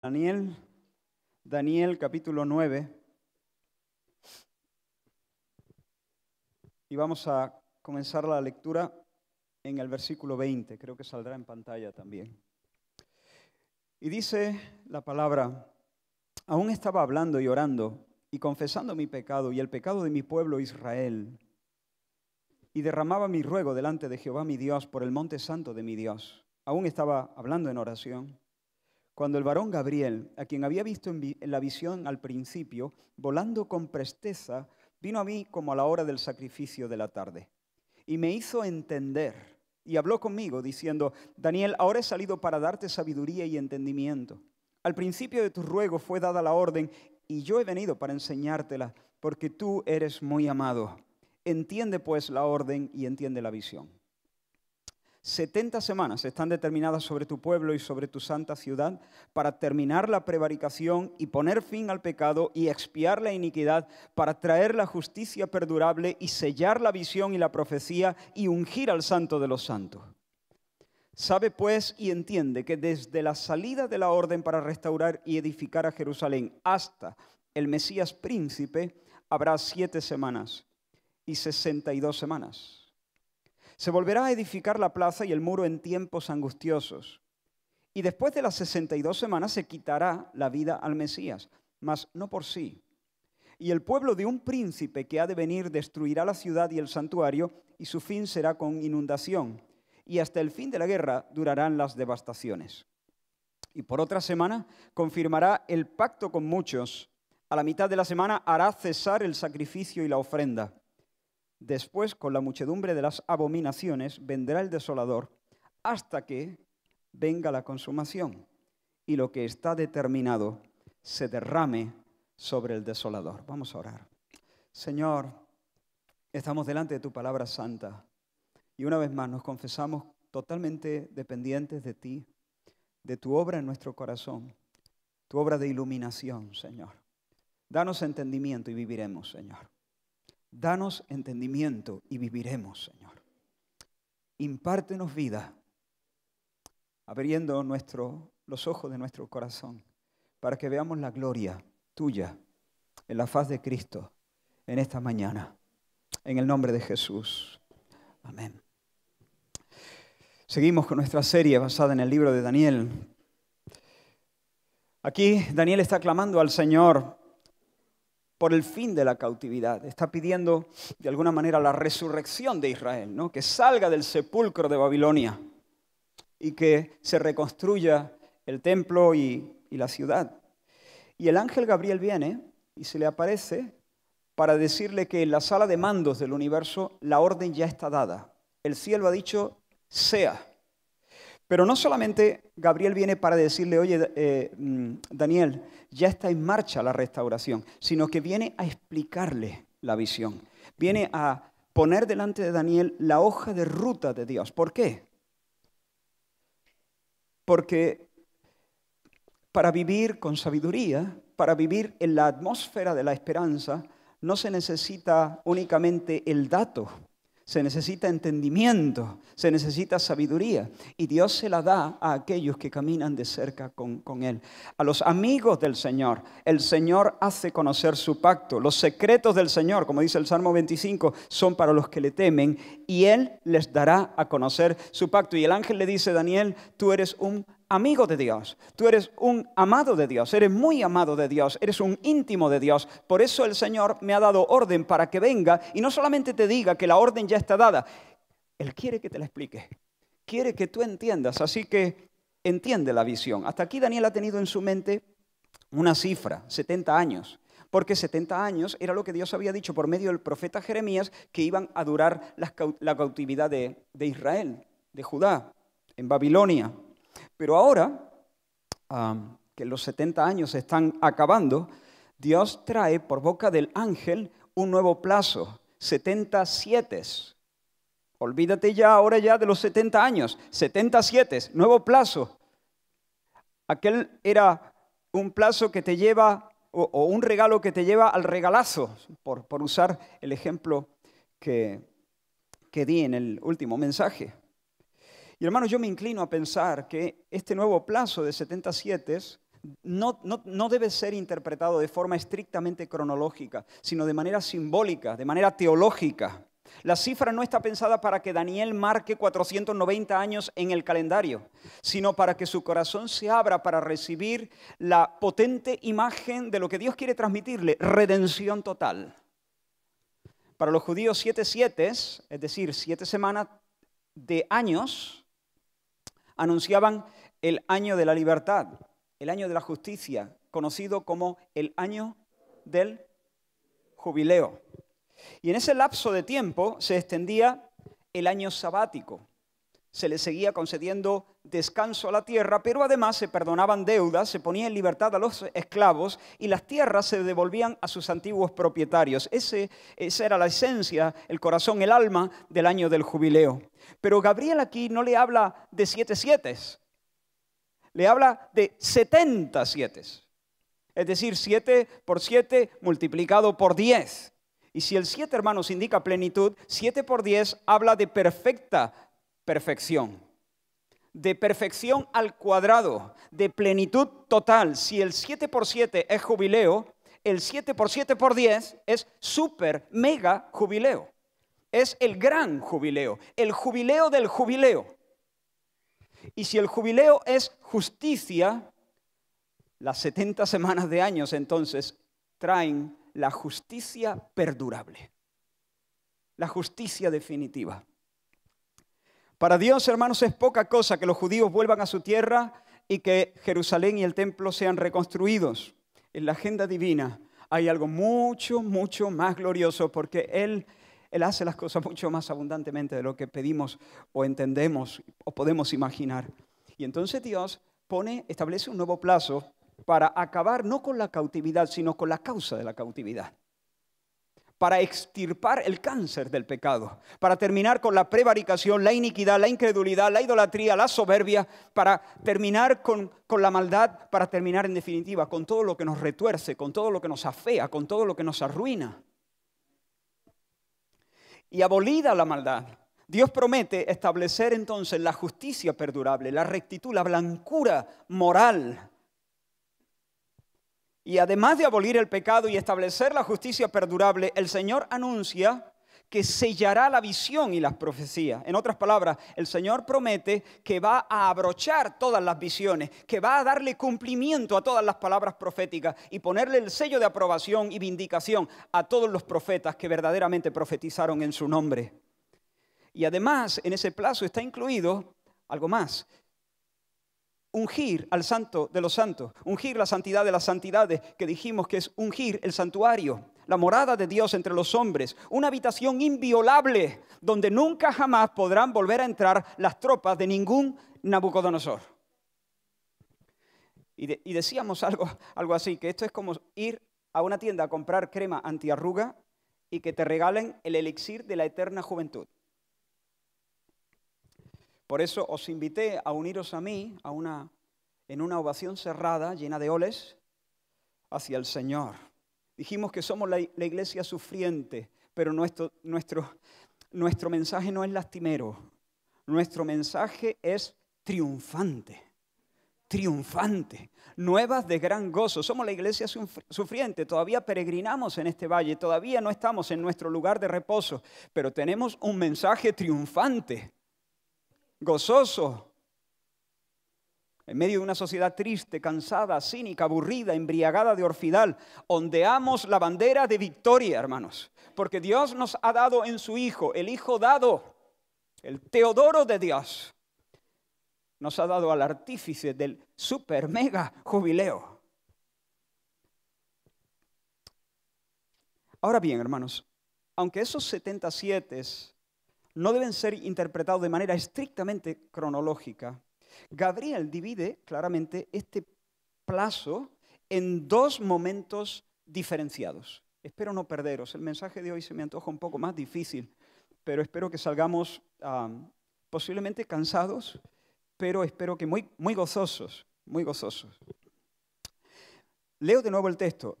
Daniel, Daniel capítulo 9. Y vamos a comenzar la lectura en el versículo 20, creo que saldrá en pantalla también. Y dice la palabra, aún estaba hablando y orando y confesando mi pecado y el pecado de mi pueblo Israel, y derramaba mi ruego delante de Jehová mi Dios por el monte santo de mi Dios. Aún estaba hablando en oración cuando el varón Gabriel, a quien había visto en, la visión al principio, volando con presteza, vino a mí como a la hora del sacrificio de la tarde. Y me hizo entender y habló conmigo diciendo, Daniel, ahora he salido para darte sabiduría y entendimiento. Al principio de tu ruego fue dada la orden y yo he venido para enseñártela porque tú eres muy amado. Entiende pues la orden y entiende la visión. 70 semanas están determinadas sobre tu pueblo y sobre tu santa ciudad para terminar la prevaricación y poner fin al pecado y expiar la iniquidad para traer la justicia perdurable y sellar la visión y la profecía y ungir al santo de los santos. Sabe pues y entiende que desde la salida de la orden para restaurar y edificar a Jerusalén hasta el Mesías príncipe habrá siete semanas y sesenta y dos semanas se volverá a edificar la plaza y el muro en tiempos angustiosos. Y después de las 62 semanas se quitará la vida al Mesías, mas no por sí. Y el pueblo de un príncipe que ha de venir destruirá la ciudad y el santuario, y su fin será con inundación. Y hasta el fin de la guerra durarán las devastaciones. Y por otra semana confirmará el pacto con muchos. A la mitad de la semana hará cesar el sacrificio y la ofrenda Después, con la muchedumbre de las abominaciones, vendrá el desolador hasta que venga la consumación y lo que está determinado se derrame sobre el desolador. Vamos a orar. Señor, estamos delante de tu palabra santa y una vez más nos confesamos totalmente dependientes de ti, de tu obra en nuestro corazón, tu obra de iluminación, Señor. Danos entendimiento y viviremos, Señor. Danos entendimiento y viviremos, Señor. Impártenos vida, abriendo los ojos de nuestro corazón, para que veamos la gloria tuya en la faz de Cristo en esta mañana. En el nombre de Jesús. Amén. Seguimos con nuestra serie basada en el libro de Daniel. Aquí Daniel está clamando al Señor por el fin de la cautividad. Está pidiendo de alguna manera la resurrección de Israel, ¿no? que salga del sepulcro de Babilonia y que se reconstruya el templo y, y la ciudad. Y el ángel Gabriel viene y se le aparece para decirle que en la sala de mandos del universo la orden ya está dada. El cielo ha dicho, sea. Pero no solamente Gabriel viene para decirle, oye, eh, mm, Daniel, ya está en marcha la restauración, sino que viene a explicarle la visión. Viene a poner delante de Daniel la hoja de ruta de Dios. ¿Por qué? Porque para vivir con sabiduría, para vivir en la atmósfera de la esperanza, no se necesita únicamente el dato se necesita entendimiento, se necesita sabiduría. Y Dios se la da a aquellos que caminan de cerca con, Él. A los amigos del Señor, el Señor hace conocer su pacto. Los secretos del Señor, como dice el Salmo 25, son para los que le temen y Él les dará a conocer su pacto. Y el ángel le dice, Daniel, tú eres un amigo de Dios, tú eres un amado de Dios, eres muy amado de Dios, eres un íntimo de Dios. Por eso el Señor me ha dado orden para que venga y no solamente te diga que la orden ya está dada, Él quiere que te la explique, quiere que tú entiendas, así que entiende la visión. Hasta aquí Daniel ha tenido en su mente una cifra, 70 años porque 70 años era lo que Dios había dicho por medio del profeta Jeremías que iban a durar la cautividad de, de Israel, de Judá, en Babilonia. Pero ahora, que los 70 años están acabando, Dios trae por boca del ángel un nuevo plazo, 77. Olvídate ya ahora ya de los 70 años, 77, nuevo plazo. Aquel era un plazo que te lleva, o, un regalo que te lleva al regalazo, por, usar el ejemplo que, que di en el último mensaje. Y hermano, yo me inclino a pensar que este nuevo plazo de 77 no, debe ser interpretado de forma estrictamente cronológica, sino de manera simbólica, de manera teológica. La cifra no está pensada para que Daniel marque 490 años en el calendario, sino para que su corazón se abra para recibir la potente imagen de lo que Dios quiere transmitirle, redención total. Para los judíos, siete siete, es decir, siete semanas de años, anunciaban el año de la libertad, el año de la justicia, conocido como el año del jubileo. Y en ese lapso de tiempo se extendía el año sabático, se le seguía concediendo descanso a la tierra, pero además se perdonaban deudas, se ponía en libertad a los esclavos y las tierras se devolvían a sus antiguos propietarios. esa era la esencia, el corazón, el alma del año del jubileo. Pero Gabriel aquí no le habla de siete siete, le habla de setenta siete, es decir, siete por siete multiplicado por diez. Y si el siete, hermanos, indica plenitud, siete por diez habla de perfecta perfección. De perfección al cuadrado, de plenitud total. Si el 7 por 7 es jubileo, el 7 por 7 por 10 es super mega jubileo. Es el gran jubileo, el jubileo del jubileo. Y si el jubileo es justicia, las 70 semanas de años entonces traen la justicia perdurable, la justicia definitiva. Para Dios, hermanos, es poca cosa que los judíos vuelvan a su tierra y que Jerusalén y el templo sean reconstruidos. En la agenda divina hay algo mucho, mucho más glorioso porque Él, Él hace las cosas mucho más abundantemente de lo que pedimos o entendemos o podemos imaginar. Y entonces Dios pone, establece un nuevo plazo para acabar no con la cautividad, sino con la causa de la cautividad para extirpar el cáncer del pecado, para terminar con la prevaricación, la iniquidad, la incredulidad, la idolatría, la soberbia, para terminar con, la maldad, para terminar en definitiva con todo lo que nos retuerce, con todo lo que nos afea, con todo lo que nos arruina. Y abolida la maldad, Dios promete establecer entonces la justicia perdurable, la rectitud, la blancura moral y además de abolir el pecado y establecer la justicia perdurable, el Señor anuncia que sellará la visión y las profecías. En otras palabras, el Señor promete que va a abrochar todas las visiones, que va a darle cumplimiento a todas las palabras proféticas y ponerle el sello de aprobación y vindicación a todos los profetas que verdaderamente profetizaron en su nombre. Y además, en ese plazo está incluido algo más, ungir al santo de los santos, ungir la santidad de las santidades, que dijimos que es ungir el santuario, la morada de Dios entre los hombres, una habitación inviolable donde nunca jamás podrán volver a entrar las tropas de ningún Nabucodonosor. Y, decíamos algo, algo así, que esto es como ir a una tienda a comprar crema antiarruga y que te regalen el elixir de la eterna juventud. Por eso os invité a uniros a mí en una ovación cerrada, llena de oles, hacia el Señor. Dijimos que somos la, iglesia sufriente, pero nuestro mensaje no es lastimero, nuestro mensaje es triunfante triunfante, nuevas de gran gozo. Somos la iglesia sufriente, todavía peregrinamos en este valle, todavía no estamos en nuestro lugar de reposo, pero tenemos un mensaje triunfante gozoso. En medio de una sociedad triste, cansada, cínica, aburrida, embriagada de orfidal, ondeamos la bandera de victoria, hermanos. Porque Dios nos ha dado en su Hijo, el Hijo dado, el Teodoro de Dios. Nos ha dado al artífice del super mega jubileo. Ahora bien, hermanos, aunque esos 77 no deben ser interpretados de manera estrictamente cronológica. Gabriel divide claramente este plazo en dos momentos diferenciados. Espero no perderos. El mensaje de hoy se me antoja un poco más difícil, pero espero que salgamos posiblemente cansados, pero espero que muy, muy gozosos, muy gozosos. Leo de nuevo el texto.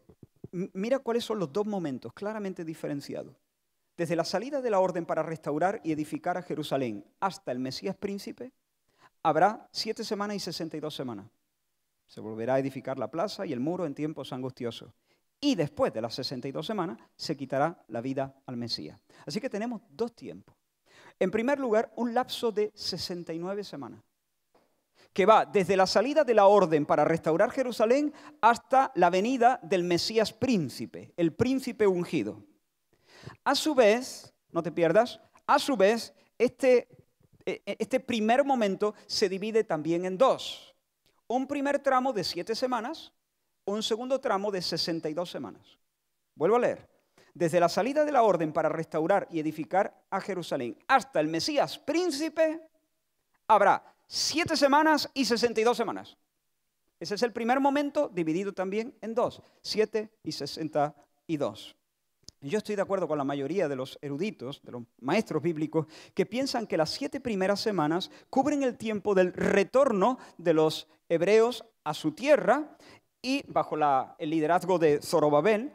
mira cuáles son los dos momentos claramente diferenciados. Desde la salida de la orden para restaurar y edificar a Jerusalén hasta el Mesías príncipe, habrá siete semanas y sesenta y dos semanas. Se volverá a edificar la plaza y el muro en tiempos angustiosos. Y después de las sesenta y dos semanas se quitará la vida al Mesías. Así que tenemos dos tiempos. En primer lugar, un lapso de sesenta y nueve semanas, que va desde la salida de la orden para restaurar Jerusalén hasta la venida del Mesías príncipe, el príncipe ungido. A su vez, no te pierdas, a su vez, este, e, e, este, primer momento se divide también en dos. Un primer tramo de siete semanas, un segundo tramo de sesenta y 62 semanas. Vuelvo a leer. Desde la salida de la orden para restaurar y edificar a Jerusalén hasta el Mesías príncipe, habrá siete semanas y sesenta dos semanas. Ese es el primer momento dividido también en dos, Siete y 62. Yo estoy de acuerdo con la mayoría de los eruditos, de los maestros bíblicos, que piensan que las siete primeras semanas cubren el tiempo del retorno de los hebreos a su tierra y bajo el liderazgo de Zorobabel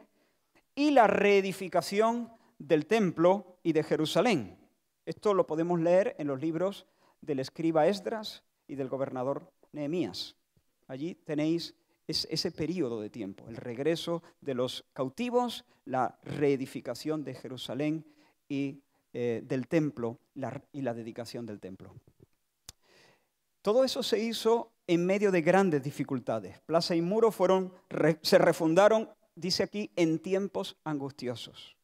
y la reedificación del templo y de Jerusalén. Esto lo podemos leer en los libros del escriba Esdras y del gobernador Nehemías. Allí tenéis es ese periodo de tiempo, el regreso de los cautivos, la reedificación de Jerusalén y eh, del templo la, y la dedicación del templo. Todo eso se hizo en medio de grandes dificultades. Plaza y muro fueron, se refundaron, dice aquí, en tiempos angustiosos.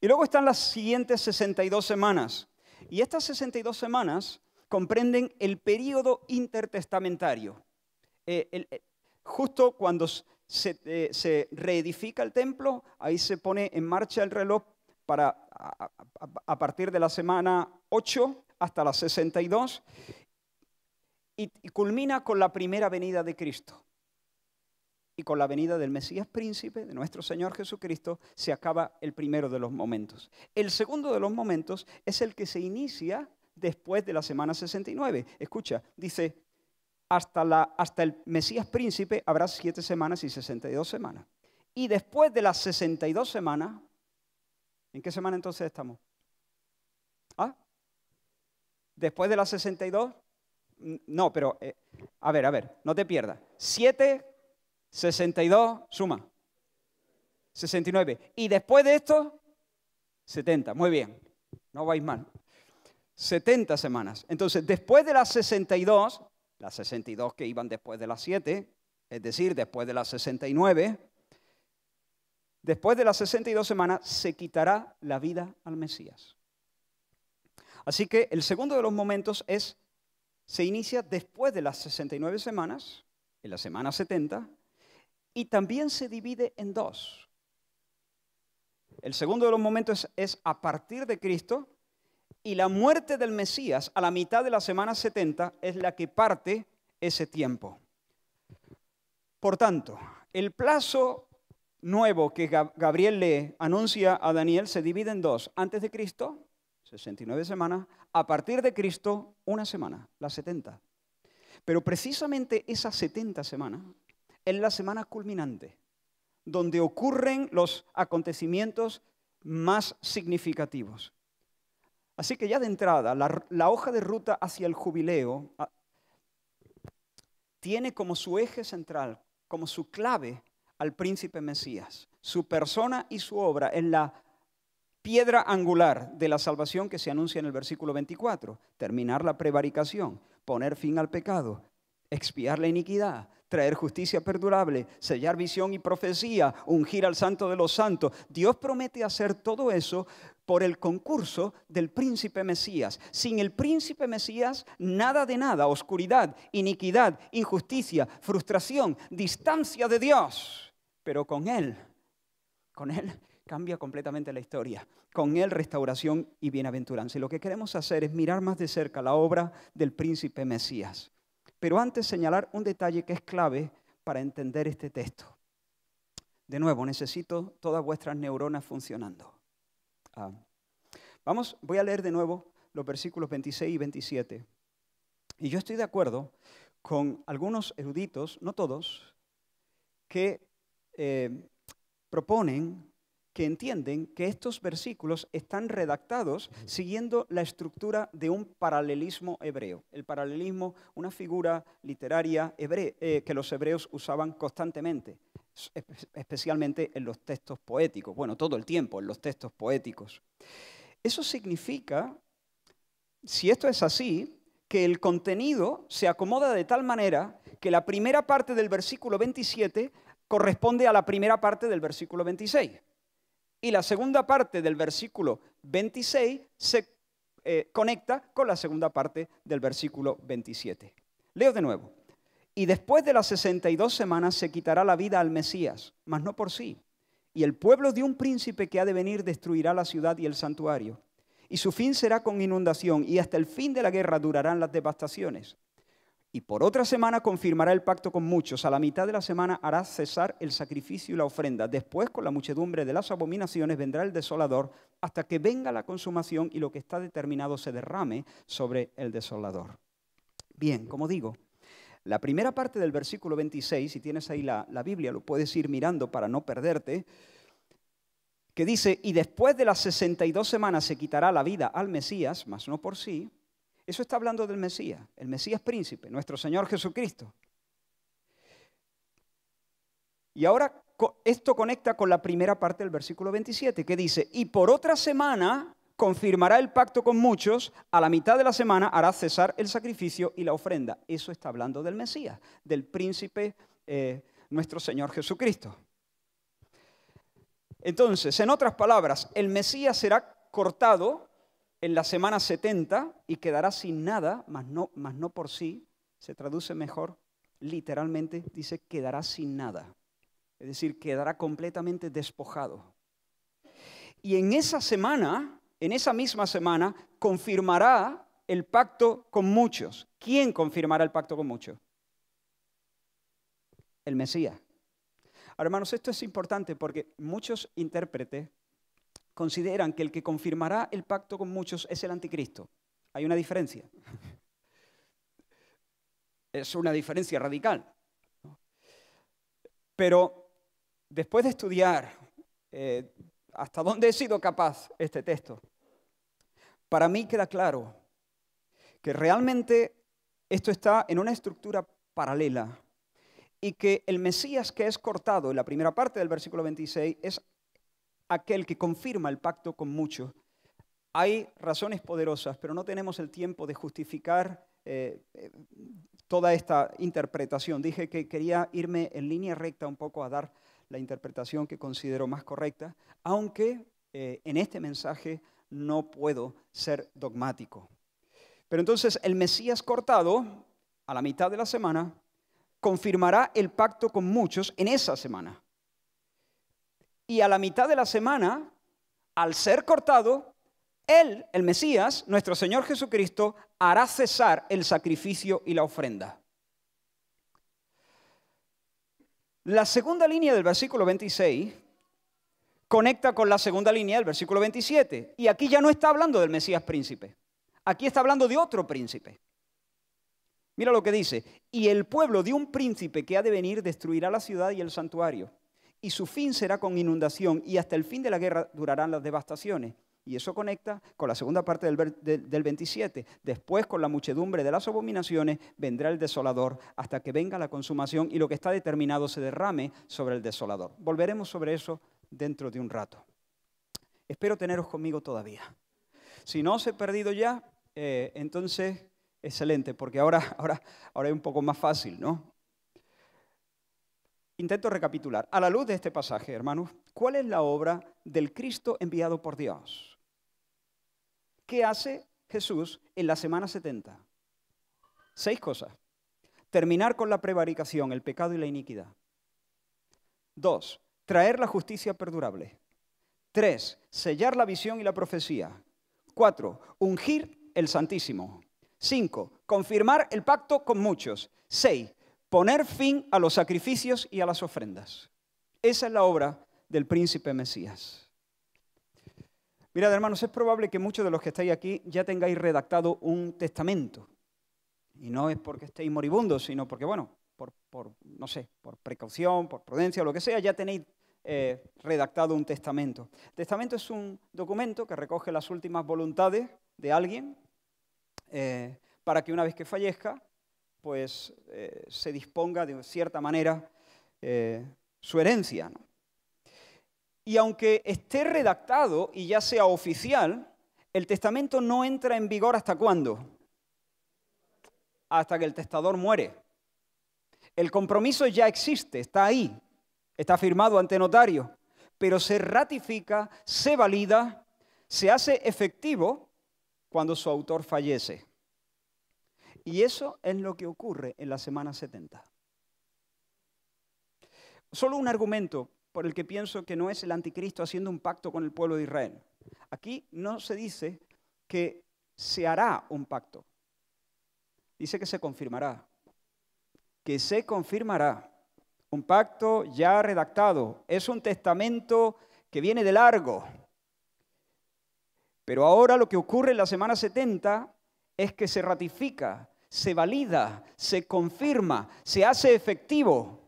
Y luego están las siguientes 62 semanas. Y estas 62 semanas comprenden el periodo intertestamentario. Eh, eh, justo cuando eh, se, reedifica el templo, ahí se pone en marcha el reloj para a, partir de la semana 8 hasta la 62 y, y culmina con la primera venida de Cristo. Y con la venida del Mesías príncipe, de nuestro Señor Jesucristo, se acaba el primero de los momentos. El segundo de los momentos es el que se inicia después de la semana 69. Escucha, dice, hasta, la, hasta el Mesías príncipe habrá siete semanas y 62 semanas. Y después de las 62 semanas, ¿en qué semana entonces estamos? ¿Ah? Después de las 62, no, pero eh, a ver, a ver, no te pierdas. 7, 62, suma. 69. Y después de esto, 70. Muy bien, no vais mal. 70 semanas. Entonces, después de las 62, las 62 que iban después de las 7, es decir, después de las 69. Después de las 62 semanas se quitará la vida al Mesías. Así que el segundo de los momentos es, se inicia después de las 69 semanas, en la semana 70, y también se divide en dos. El segundo de los momentos es a partir de Cristo, y la muerte del Mesías a la mitad de la semana 70 es la que parte ese tiempo. Por tanto, el plazo nuevo que Gabriel le anuncia a Daniel se divide en dos. Antes de Cristo, 69 semanas, a partir de Cristo, una semana, la 70. Pero precisamente esa 70 semanas es la semana culminante, donde ocurren los acontecimientos más significativos. Así que ya de entrada, la, hoja de ruta hacia el jubileo ah, tiene como su eje central, como su clave al príncipe Mesías. Su persona y su obra en la piedra angular de la salvación que se anuncia en el versículo 24. Terminar la prevaricación, poner fin al pecado, expiar la iniquidad, traer justicia perdurable, sellar visión y profecía, ungir al santo de los santos. Dios promete hacer todo eso por el concurso del príncipe Mesías. Sin el príncipe Mesías, nada de nada, oscuridad, iniquidad, injusticia, frustración, distancia de Dios. Pero con Él, con Él cambia completamente la historia. Con Él restauración y bienaventuranza. Y lo que queremos hacer es mirar más de cerca la obra del príncipe Mesías. Pero antes señalar un detalle que es clave para entender este texto. De nuevo, necesito todas vuestras neuronas funcionando. Ah. Vamos, voy a leer de nuevo los versículos 26 y 27. Y yo estoy de acuerdo con algunos eruditos, no todos, que eh, proponen que entienden que estos versículos están redactados siguiendo la estructura de un paralelismo hebreo. El paralelismo, una figura literaria eh, que los hebreos usaban constantemente especialmente en los textos poéticos, bueno, todo el tiempo en los textos poéticos. Eso significa, si esto es así, que el contenido se acomoda de tal manera que la primera parte del versículo 27 corresponde a la primera parte del versículo 26. Y la segunda parte del versículo 26 se eh, conecta con la segunda parte del versículo 27. Leo de nuevo. Y después de las y 62 semanas se quitará la vida al Mesías, mas no por sí. Y el pueblo de un príncipe que ha de venir destruirá la ciudad y el santuario. Y su fin será con inundación, y hasta el fin de la guerra durarán las devastaciones. Y por otra semana confirmará el pacto con muchos. A la mitad de la semana hará cesar el sacrificio y la ofrenda. Después, con la muchedumbre de las abominaciones, vendrá el desolador hasta que venga la consumación y lo que está determinado se derrame sobre el desolador. Bien, como digo, la primera parte del versículo 26, si tienes ahí la, Biblia, lo puedes ir mirando para no perderte, que dice, y después de las 62 semanas se quitará la vida al Mesías, mas no por sí. Eso está hablando del Mesías, el Mesías príncipe, nuestro Señor Jesucristo. Y ahora esto conecta con la primera parte del versículo 27, que dice, y por otra semana confirmará el pacto con muchos, a la mitad de la semana hará cesar el sacrificio y la ofrenda. Eso está hablando del Mesías, del príncipe eh, nuestro Señor Jesucristo. Entonces, en otras palabras, el Mesías será cortado en la semana 70 y quedará sin nada, más no, no por sí, se traduce mejor, literalmente dice quedará sin nada, es decir, quedará completamente despojado. Y en esa semana en esa misma semana confirmará el pacto con muchos. ¿Quién confirmará el pacto con muchos? El Mesías. hermanos, esto es importante porque muchos intérpretes consideran que el que confirmará el pacto con muchos es el anticristo. Hay una diferencia. Es una diferencia radical. Pero después de estudiar eh, hasta dónde he sido capaz este texto, para mí queda claro que realmente esto está en una estructura paralela y que el Mesías que es cortado en la primera parte del versículo 26 es aquel que confirma el pacto con muchos. Hay razones poderosas, pero no tenemos el tiempo de justificar eh, eh, toda esta interpretación. Dije que quería irme en línea recta un poco a dar la interpretación que considero más correcta, aunque eh, en este mensaje no puedo ser dogmático. Pero entonces el Mesías cortado, a la mitad de la semana, confirmará el pacto con muchos en esa semana. Y a la mitad de la semana, al ser cortado, Él, el Mesías, nuestro Señor Jesucristo, hará cesar el sacrificio y la ofrenda. La segunda línea del versículo 26 conecta con la segunda línea del versículo 27. Y aquí ya no está hablando del Mesías príncipe. Aquí está hablando de otro príncipe. Mira lo que dice. Y el pueblo de un príncipe que ha de venir destruirá la ciudad y el santuario. Y su fin será con inundación. Y hasta el fin de la guerra durarán las devastaciones. Y eso conecta con la segunda parte del, 27. Después, con la muchedumbre de las abominaciones, vendrá el desolador hasta que venga la consumación y lo que está determinado se derrame sobre el desolador. Volveremos sobre eso dentro de un rato. Espero teneros conmigo todavía. Si no os he perdido ya, eh, entonces excelente, porque ahora, ahora, ahora es un poco más fácil, ¿no? Intento recapitular. A la luz de este pasaje, hermanos, ¿cuál es la obra del Cristo enviado por Dios? ¿Qué hace Jesús en la semana 70? Seis cosas. Terminar con la prevaricación, el pecado y la iniquidad. Dos, traer la justicia perdurable. Tres, sellar la visión y la profecía. Cuatro, ungir el Santísimo. Cinco, confirmar el pacto con muchos. Seis, poner fin a los sacrificios y a las ofrendas. Esa es la obra del príncipe Mesías. Mirad, hermanos, es probable que muchos de los que estáis aquí ya tengáis redactado un testamento. Y no es porque estéis moribundos, sino porque, bueno, por, por, no sé, por precaución, por prudencia o lo que sea, ya tenéis eh, redactado un testamento. testamento es un documento que recoge las últimas voluntades de alguien eh, para que una vez que fallezca, pues eh, se disponga de cierta manera su herencia. Y aunque esté redactado y ya sea oficial, el testamento no entra en vigor hasta cuándo? Hasta que el testador muere. El compromiso ya existe, está ahí, está firmado ante notario, pero se ratifica, se valida, se hace efectivo cuando su autor fallece. Y eso es lo que ocurre en la semana 70. Solo un argumento por el que pienso que no es el anticristo haciendo un pacto con el pueblo de Israel. Aquí no se dice que se hará un pacto. Dice que se confirmará. Que se confirmará un pacto ya redactado, es un testamento que viene de largo. Pero ahora lo que ocurre en la semana 70 es que se ratifica, se valida, se confirma, se hace efectivo.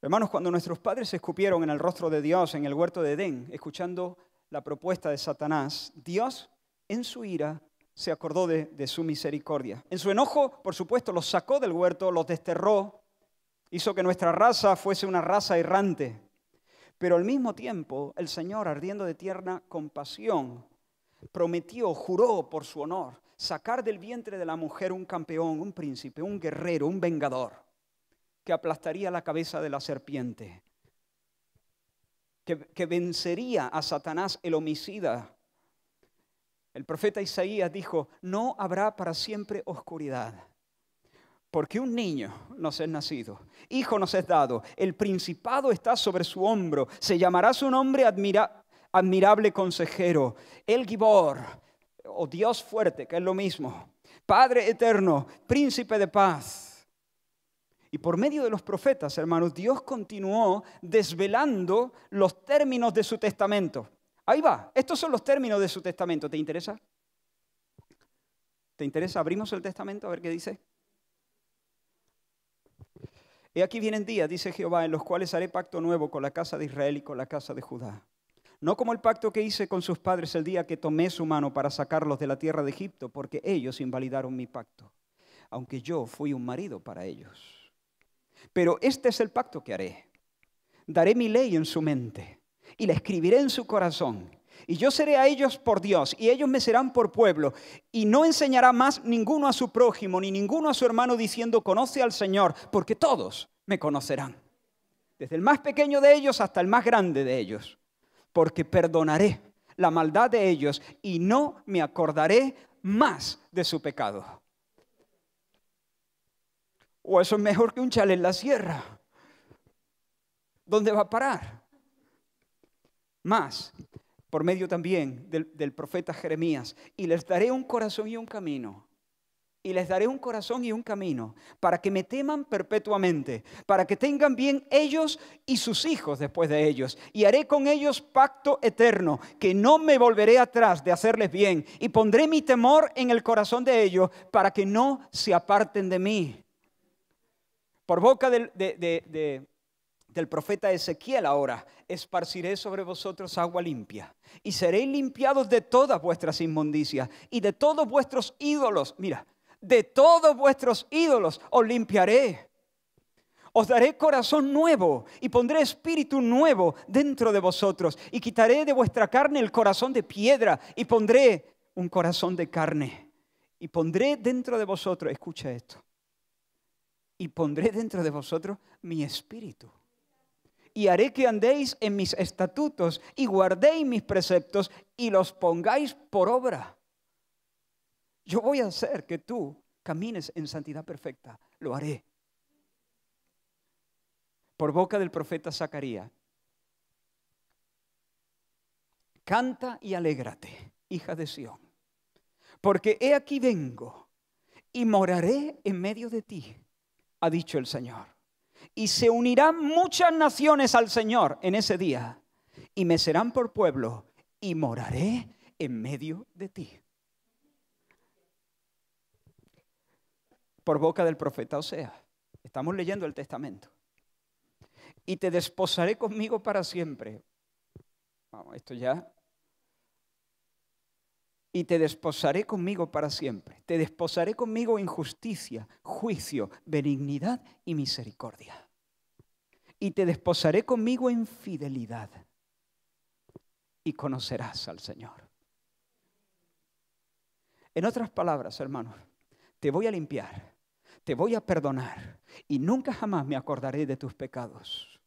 Hermanos, cuando nuestros padres se escupieron en el rostro de Dios en el huerto de Edén, escuchando la propuesta de Satanás, Dios en su ira se acordó de, su misericordia. En su enojo, por supuesto, los sacó del huerto, los desterró, hizo que nuestra raza fuese una raza errante. Pero al mismo tiempo, el Señor, ardiendo de tierna compasión, prometió, juró por su honor, sacar del vientre de la mujer un campeón, un príncipe, un guerrero, un vengador, que aplastaría la cabeza de la serpiente, que vencería a Satanás el homicida el profeta Isaías dijo, no habrá para siempre oscuridad, porque un niño nos es nacido, hijo nos es dado, el principado está sobre su hombro, se llamará su nombre admirable consejero, el Gibor, o Dios fuerte, que es lo mismo, Padre eterno, príncipe de paz. Y por medio de los profetas, hermanos, Dios continuó desvelando los términos de su testamento. Ahí va. Estos son los términos de su testamento. ¿Te interesa? ¿Te interesa? Abrimos el testamento a ver qué dice. He aquí vienen días, dice Jehová, en los cuales haré pacto nuevo con la casa de Israel y con la casa de Judá. No como el pacto que hice con sus padres el día que tomé su mano para sacarlos de la tierra de Egipto, porque ellos invalidaron mi pacto, aunque yo fui un marido para ellos. Pero este es el pacto que haré. Daré mi ley en su mente y la escribiré en su corazón. Y yo seré a ellos por Dios, y ellos me serán por pueblo. Y no enseñará más ninguno a su prójimo, ni ninguno a su hermano, diciendo, conoce al Señor, porque todos me conocerán. Desde el más pequeño de ellos hasta el más grande de ellos. Porque perdonaré la maldad de ellos y no me acordaré más de su pecado. O eso es mejor que un chale en la sierra. ¿Dónde va a parar? más por medio también del, profeta Jeremías, y les daré un corazón y un camino. Y les daré un corazón y un camino para que me teman perpetuamente, para que tengan bien ellos y sus hijos después de ellos. Y haré con ellos pacto eterno, que no me volveré atrás de hacerles bien. Y pondré mi temor en el corazón de ellos para que no se aparten de mí. Por boca de, de del profeta Ezequiel ahora, esparciré sobre vosotros agua limpia y seréis limpiados de todas vuestras inmundicias y de todos vuestros ídolos. Mira, de todos vuestros ídolos os limpiaré. Os daré corazón nuevo y pondré espíritu nuevo dentro de vosotros y quitaré de vuestra carne el corazón de piedra y pondré un corazón de carne y pondré dentro de vosotros, escucha esto, y pondré dentro de vosotros mi espíritu y haré que andéis en mis estatutos y guardéis mis preceptos y los pongáis por obra. Yo voy a hacer que tú camines en santidad perfecta. Lo haré. Por boca del profeta Zacarías. Canta y alégrate, hija de Sión. Porque he aquí vengo y moraré en medio de ti, ha dicho el Señor y se unirán muchas naciones al Señor en ese día, y me serán por pueblo, y moraré en medio de ti. Por boca del profeta Osea. estamos leyendo el testamento. Y te desposaré conmigo para siempre. Vamos, esto ya y te desposaré conmigo para siempre. Te desposaré conmigo en justicia, juicio, benignidad y misericordia. Y te desposaré conmigo en fidelidad. Y conocerás al Señor. En otras palabras, hermanos, te voy a limpiar, te voy a perdonar y nunca jamás me acordaré de tus pecados.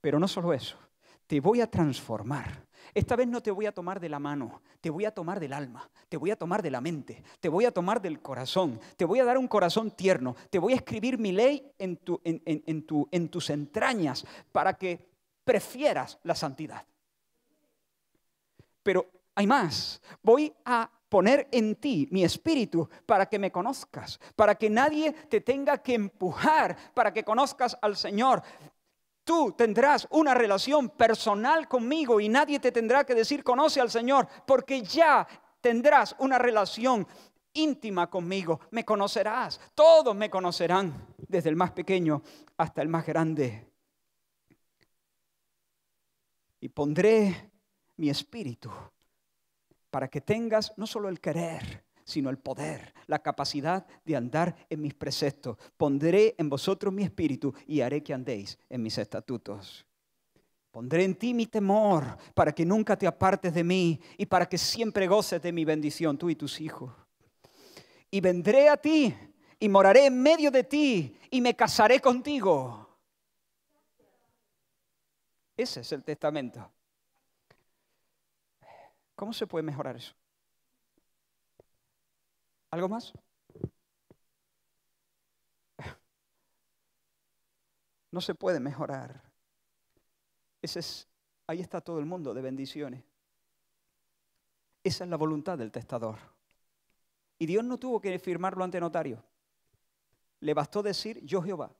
Pero no solo eso, te voy a transformar esta vez no te voy a tomar de la mano, te voy a tomar del alma, te voy a tomar de la mente, te voy a tomar del corazón, te voy a dar un corazón tierno, te voy a escribir mi ley en, tus entrañas para que prefieras la santidad. Pero hay más, voy a poner en ti mi espíritu para que me conozcas, para que nadie te tenga que empujar, para que conozcas al Señor, Tú tendrás una relación personal conmigo y nadie te tendrá que decir conoce al Señor, porque ya tendrás una relación íntima conmigo. Me conocerás, todos me conocerán, desde el más pequeño hasta el más grande. Y pondré mi espíritu para que tengas no solo el querer, sino el poder, la capacidad de andar en mis preceptos. Pondré en vosotros mi espíritu y haré que andéis en mis estatutos. Pondré en ti mi temor para que nunca te apartes de mí y para que siempre goces de mi bendición, tú y tus hijos. Y vendré a ti y moraré en medio de ti y me casaré contigo. Ese es el testamento. ¿Cómo se puede mejorar eso? ¿Algo más? No se puede mejorar. Ese es, ahí está todo el mundo de bendiciones. Esa es la voluntad del testador. Y Dios no tuvo que firmarlo ante notario. Le bastó decir, yo Jehová.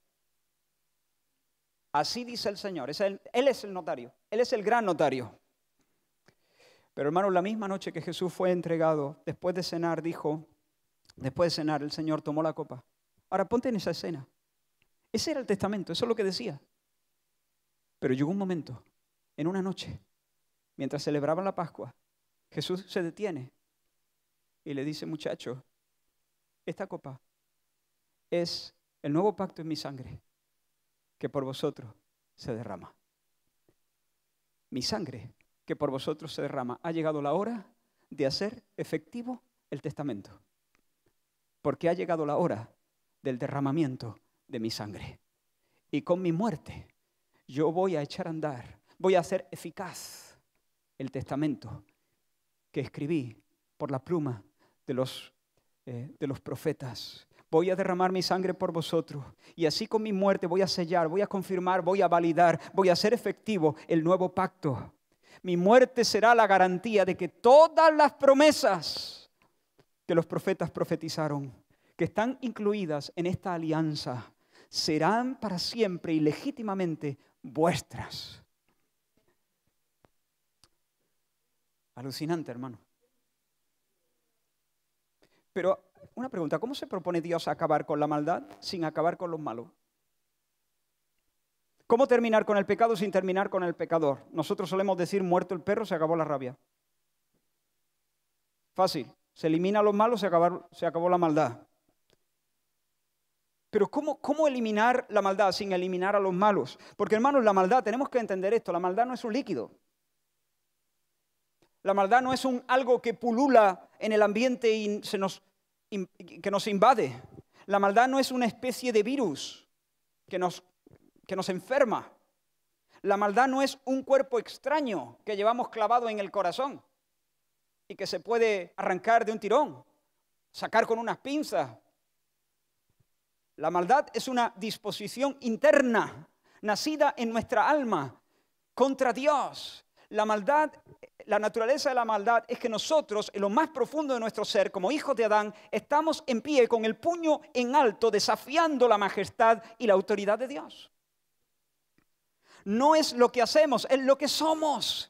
Así dice el Señor. él es el notario. Él es el gran notario. Pero hermano, la misma noche que Jesús fue entregado, después de cenar, dijo, Después de cenar, el Señor tomó la copa. Ahora ponte en esa escena. Ese era el testamento, eso es lo que decía. Pero llegó un momento, en una noche, mientras celebraban la Pascua, Jesús se detiene y le dice, muchacho, esta copa es el nuevo pacto en mi sangre que por vosotros se derrama. Mi sangre que por vosotros se derrama. Ha llegado la hora de hacer efectivo el testamento porque ha llegado la hora del derramamiento de mi sangre. Y con mi muerte yo voy a echar a andar, voy a hacer eficaz el testamento que escribí por la pluma de los, eh, de los profetas. Voy a derramar mi sangre por vosotros y así con mi muerte voy a sellar, voy a confirmar, voy a validar, voy a hacer efectivo el nuevo pacto. Mi muerte será la garantía de que todas las promesas que los profetas profetizaron, que están incluidas en esta alianza, serán para siempre y legítimamente vuestras. Alucinante, hermano. Pero una pregunta, ¿cómo se propone Dios acabar con la maldad sin acabar con los malos? ¿Cómo terminar con el pecado sin terminar con el pecador? Nosotros solemos decir, muerto el perro, se acabó la rabia. Fácil. Se elimina a los malos, se, se acabó la maldad. Pero ¿cómo, eliminar la maldad sin eliminar a los malos? Porque hermanos, la maldad, tenemos que entender esto, la maldad no es un líquido. La maldad no es algo que pulula en el ambiente y se nos, que nos invade. La maldad no es una especie de virus que nos enferma. La maldad no es un cuerpo extraño que llevamos clavado en el corazón y que se puede arrancar de un tirón, sacar con unas pinzas. La maldad es una disposición interna, nacida en nuestra alma, contra Dios. La maldad, la naturaleza de la maldad es que nosotros, en lo más profundo de nuestro ser, como hijos de Adán, estamos en pie con el puño en alto, desafiando la majestad y la autoridad de Dios. No es lo que hacemos, es lo que somos.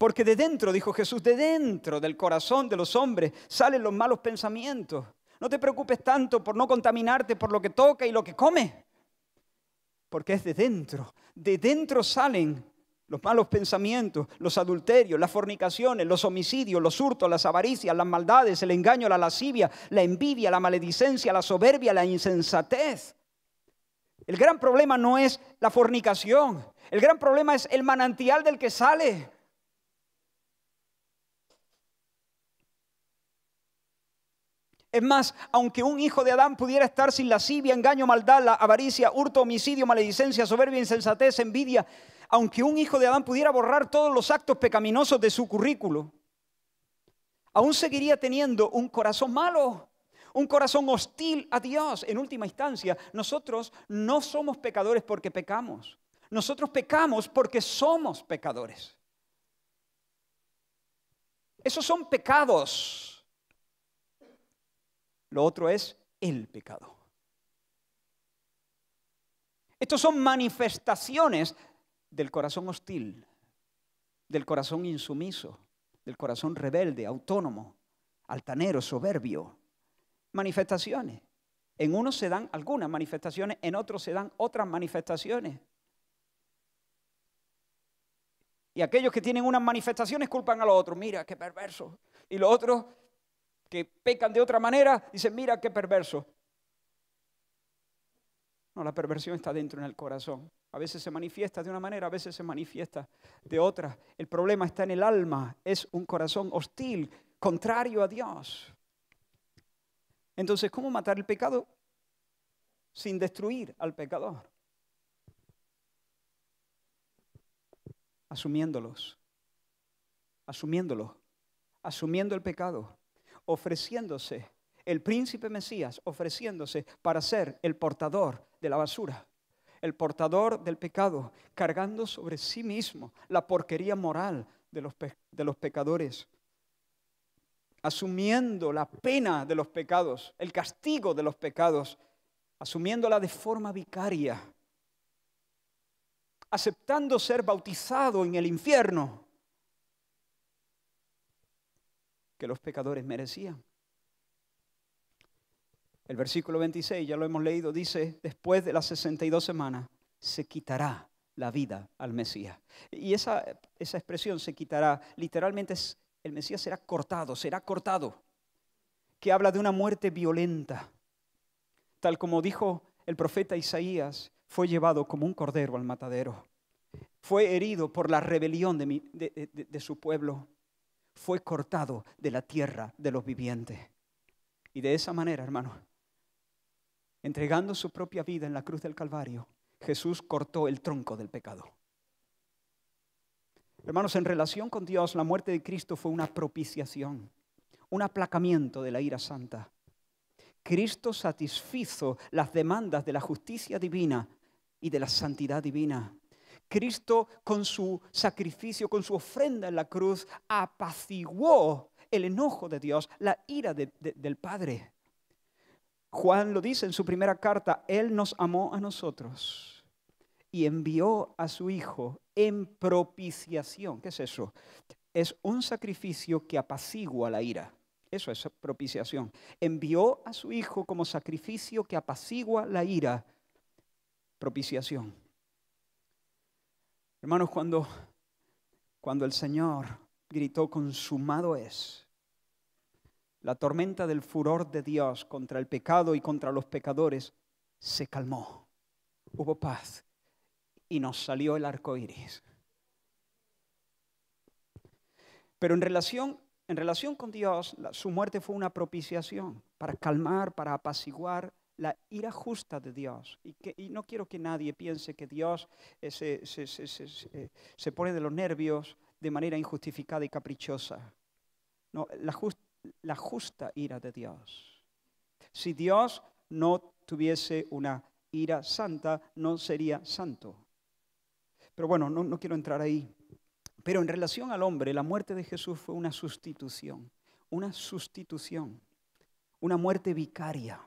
Porque de dentro, dijo Jesús, de dentro del corazón de los hombres salen los malos pensamientos. No te preocupes tanto por no contaminarte por lo que toca y lo que come. Porque es de dentro. De dentro salen los malos pensamientos, los adulterios, las fornicaciones, los homicidios, los hurtos, las avaricias, las maldades, el engaño, la lascivia, la envidia, la maledicencia, la soberbia, la insensatez. El gran problema no es la fornicación, el gran problema es el manantial del que sale. Es más, aunque un hijo de Adán pudiera estar sin lascivia, engaño, maldad, avaricia, hurto, homicidio, maledicencia, soberbia, insensatez, envidia, aunque un hijo de Adán pudiera borrar todos los actos pecaminosos de su currículo, aún seguiría teniendo un corazón malo, un corazón hostil a Dios. En última instancia, nosotros no somos pecadores porque pecamos. Nosotros pecamos porque somos pecadores. Esos son pecados lo otro es el pecado. Estos son manifestaciones del corazón hostil, del corazón insumiso, del corazón rebelde, autónomo, altanero, soberbio. Manifestaciones. En unos se dan algunas manifestaciones, en otros se dan otras manifestaciones. Y aquellos que tienen unas manifestaciones culpan a los otros. Mira, qué perverso. Y los otros que pecan de otra manera, dicen, mira qué perverso. No, la perversión está dentro en el corazón. A veces se manifiesta de una manera, a veces se manifiesta de otra. El problema está en el alma, es un corazón hostil, contrario a Dios. Entonces, ¿cómo matar el pecado sin destruir al pecador? Asumiéndolos, asumiéndolos, asumiendo el pecado, ofreciéndose, el príncipe Mesías ofreciéndose para ser el portador de la basura, el portador del pecado, cargando sobre sí mismo la porquería moral de los, pecadores, asumiendo la pena de los pecados, el castigo de los pecados, asumiéndola de forma vicaria aceptando ser bautizado en el infierno que los pecadores merecían. El versículo 26, ya lo hemos leído, dice, después de las 62 semanas se quitará la vida al Mesías. Y esa, esa expresión se quitará, literalmente es, el Mesías será cortado, será cortado, que habla de una muerte violenta. Tal como dijo el profeta Isaías, fue llevado como un cordero al matadero. Fue herido por la rebelión de, de su pueblo fue cortado de la tierra de los vivientes. Y de esa manera, hermano, entregando su propia vida en la cruz del Calvario, Jesús cortó el tronco del pecado. Hermanos, en relación con Dios, la muerte de Cristo fue una propiciación, un aplacamiento de la ira santa. Cristo satisfizo las demandas de la justicia divina y de la santidad divina. Cristo con su sacrificio, con su ofrenda en la cruz, apaciguó el enojo de Dios, la ira del Padre. Juan lo dice en su primera carta, Él nos amó a nosotros y envió a su Hijo en propiciación. ¿Qué es eso? Es un sacrificio que apacigua la ira. Eso es propiciación. Envió a su Hijo como sacrificio que apacigua la ira. Propiciación. Hermanos, cuando, cuando el Señor gritó, consumado es, la tormenta del furor de Dios contra el pecado y contra los pecadores se calmó. Hubo paz y nos salió el arco iris. Pero en relación, en relación con Dios, su muerte fue una propiciación para calmar, para apaciguar la ira justa de Dios. Y, no quiero que nadie piense que Dios eh, eh, se, pone de los nervios de manera injustificada y caprichosa. No, la, justa ira de Dios. Si Dios no tuviese una ira santa, no sería santo. Pero bueno, no, quiero entrar ahí. Pero en relación al hombre, la muerte de Jesús fue una sustitución, una sustitución, una muerte vicaria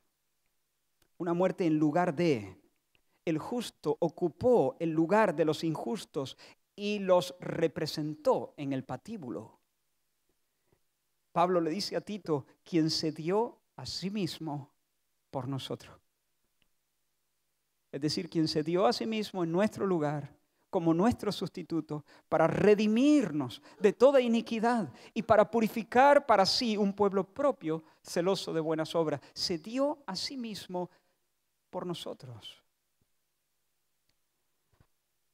una muerte en lugar de. El justo ocupó el lugar de los injustos y los representó en el patíbulo. Pablo le dice a Tito, quien se dio a sí mismo por nosotros. Es decir, quien se dio a sí mismo en nuestro lugar como nuestro sustituto para redimirnos de toda iniquidad y para purificar para sí un pueblo propio celoso de buenas obras. Se dio a sí mismo por nosotros.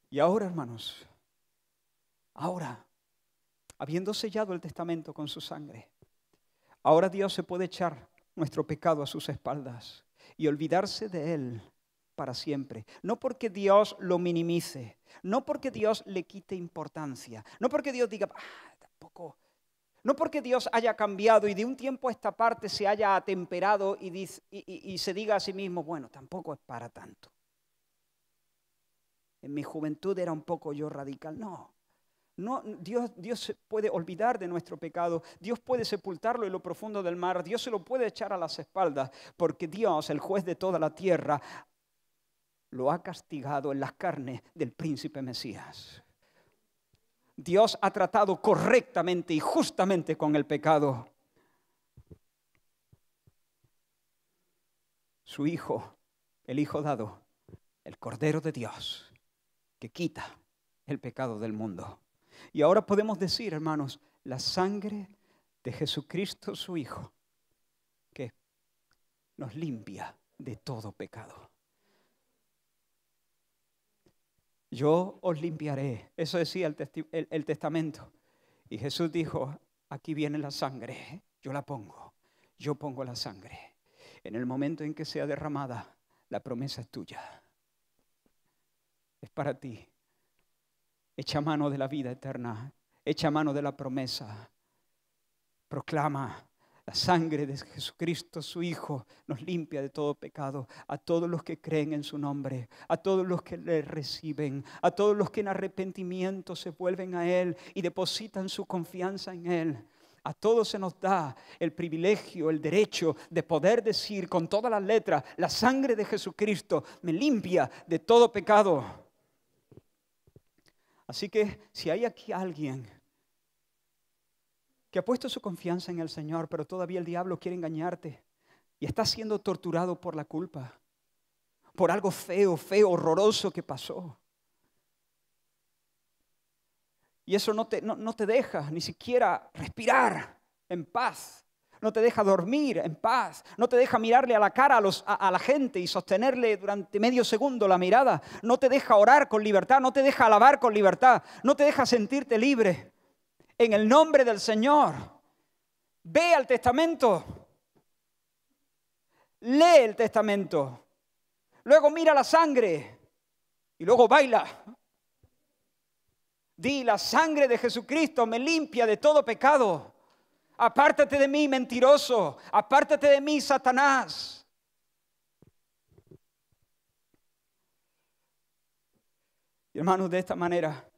Y ahora, hermanos, ahora, habiendo sellado el testamento con su sangre, ahora Dios se puede echar nuestro pecado a sus espaldas y olvidarse de él para siempre. No porque Dios lo minimice, no porque Dios le quite importancia, no porque Dios diga, ah, tampoco no porque Dios haya cambiado y de un tiempo a esta parte se haya atemperado y, se diga a sí mismo, bueno, tampoco es para tanto. En mi juventud era un poco yo radical. No, no Dios, Dios puede olvidar de nuestro pecado, Dios puede sepultarlo en lo profundo del mar, Dios se lo puede echar a las espaldas, porque Dios, el juez de toda la tierra, lo ha castigado en las carnes del príncipe Mesías. Dios ha tratado correctamente y justamente con el pecado. Su Hijo, el Hijo dado, el Cordero de Dios, que quita el pecado del mundo. Y ahora podemos decir, hermanos, la sangre de Jesucristo, su Hijo, que nos limpia de todo pecado. yo os limpiaré. Eso decía el, testamento. Y Jesús dijo, aquí viene la sangre, yo la pongo, yo pongo la sangre. En el momento en que sea derramada, la promesa es tuya. Es para ti. Echa mano de la vida eterna, echa mano de la promesa. Proclama, la sangre de Jesucristo, su Hijo, nos limpia de todo pecado. A todos los que creen en su nombre, a todos los que le reciben, a todos los que en arrepentimiento se vuelven a Él y depositan su confianza en Él. A todos se nos da el privilegio, el derecho de poder decir con todas las letras, la sangre de Jesucristo me limpia de todo pecado. Así que si hay aquí alguien que ha puesto su confianza en el Señor, pero todavía el diablo quiere engañarte y está siendo torturado por la culpa, por algo feo, feo, horroroso que pasó. Y eso no te, no, te deja ni siquiera respirar en paz, no te deja dormir en paz, no te deja mirarle a la cara a, los, a, la gente y sostenerle durante medio segundo la mirada, no te deja orar con libertad, no te deja alabar con libertad, no te deja sentirte libre en el nombre del Señor. Ve al testamento. Lee el testamento. Luego mira la sangre y luego baila. Di, la sangre de Jesucristo me limpia de todo pecado. Apártate de mí, mentiroso. Apártate de mí, Satanás. hermanos, de esta manera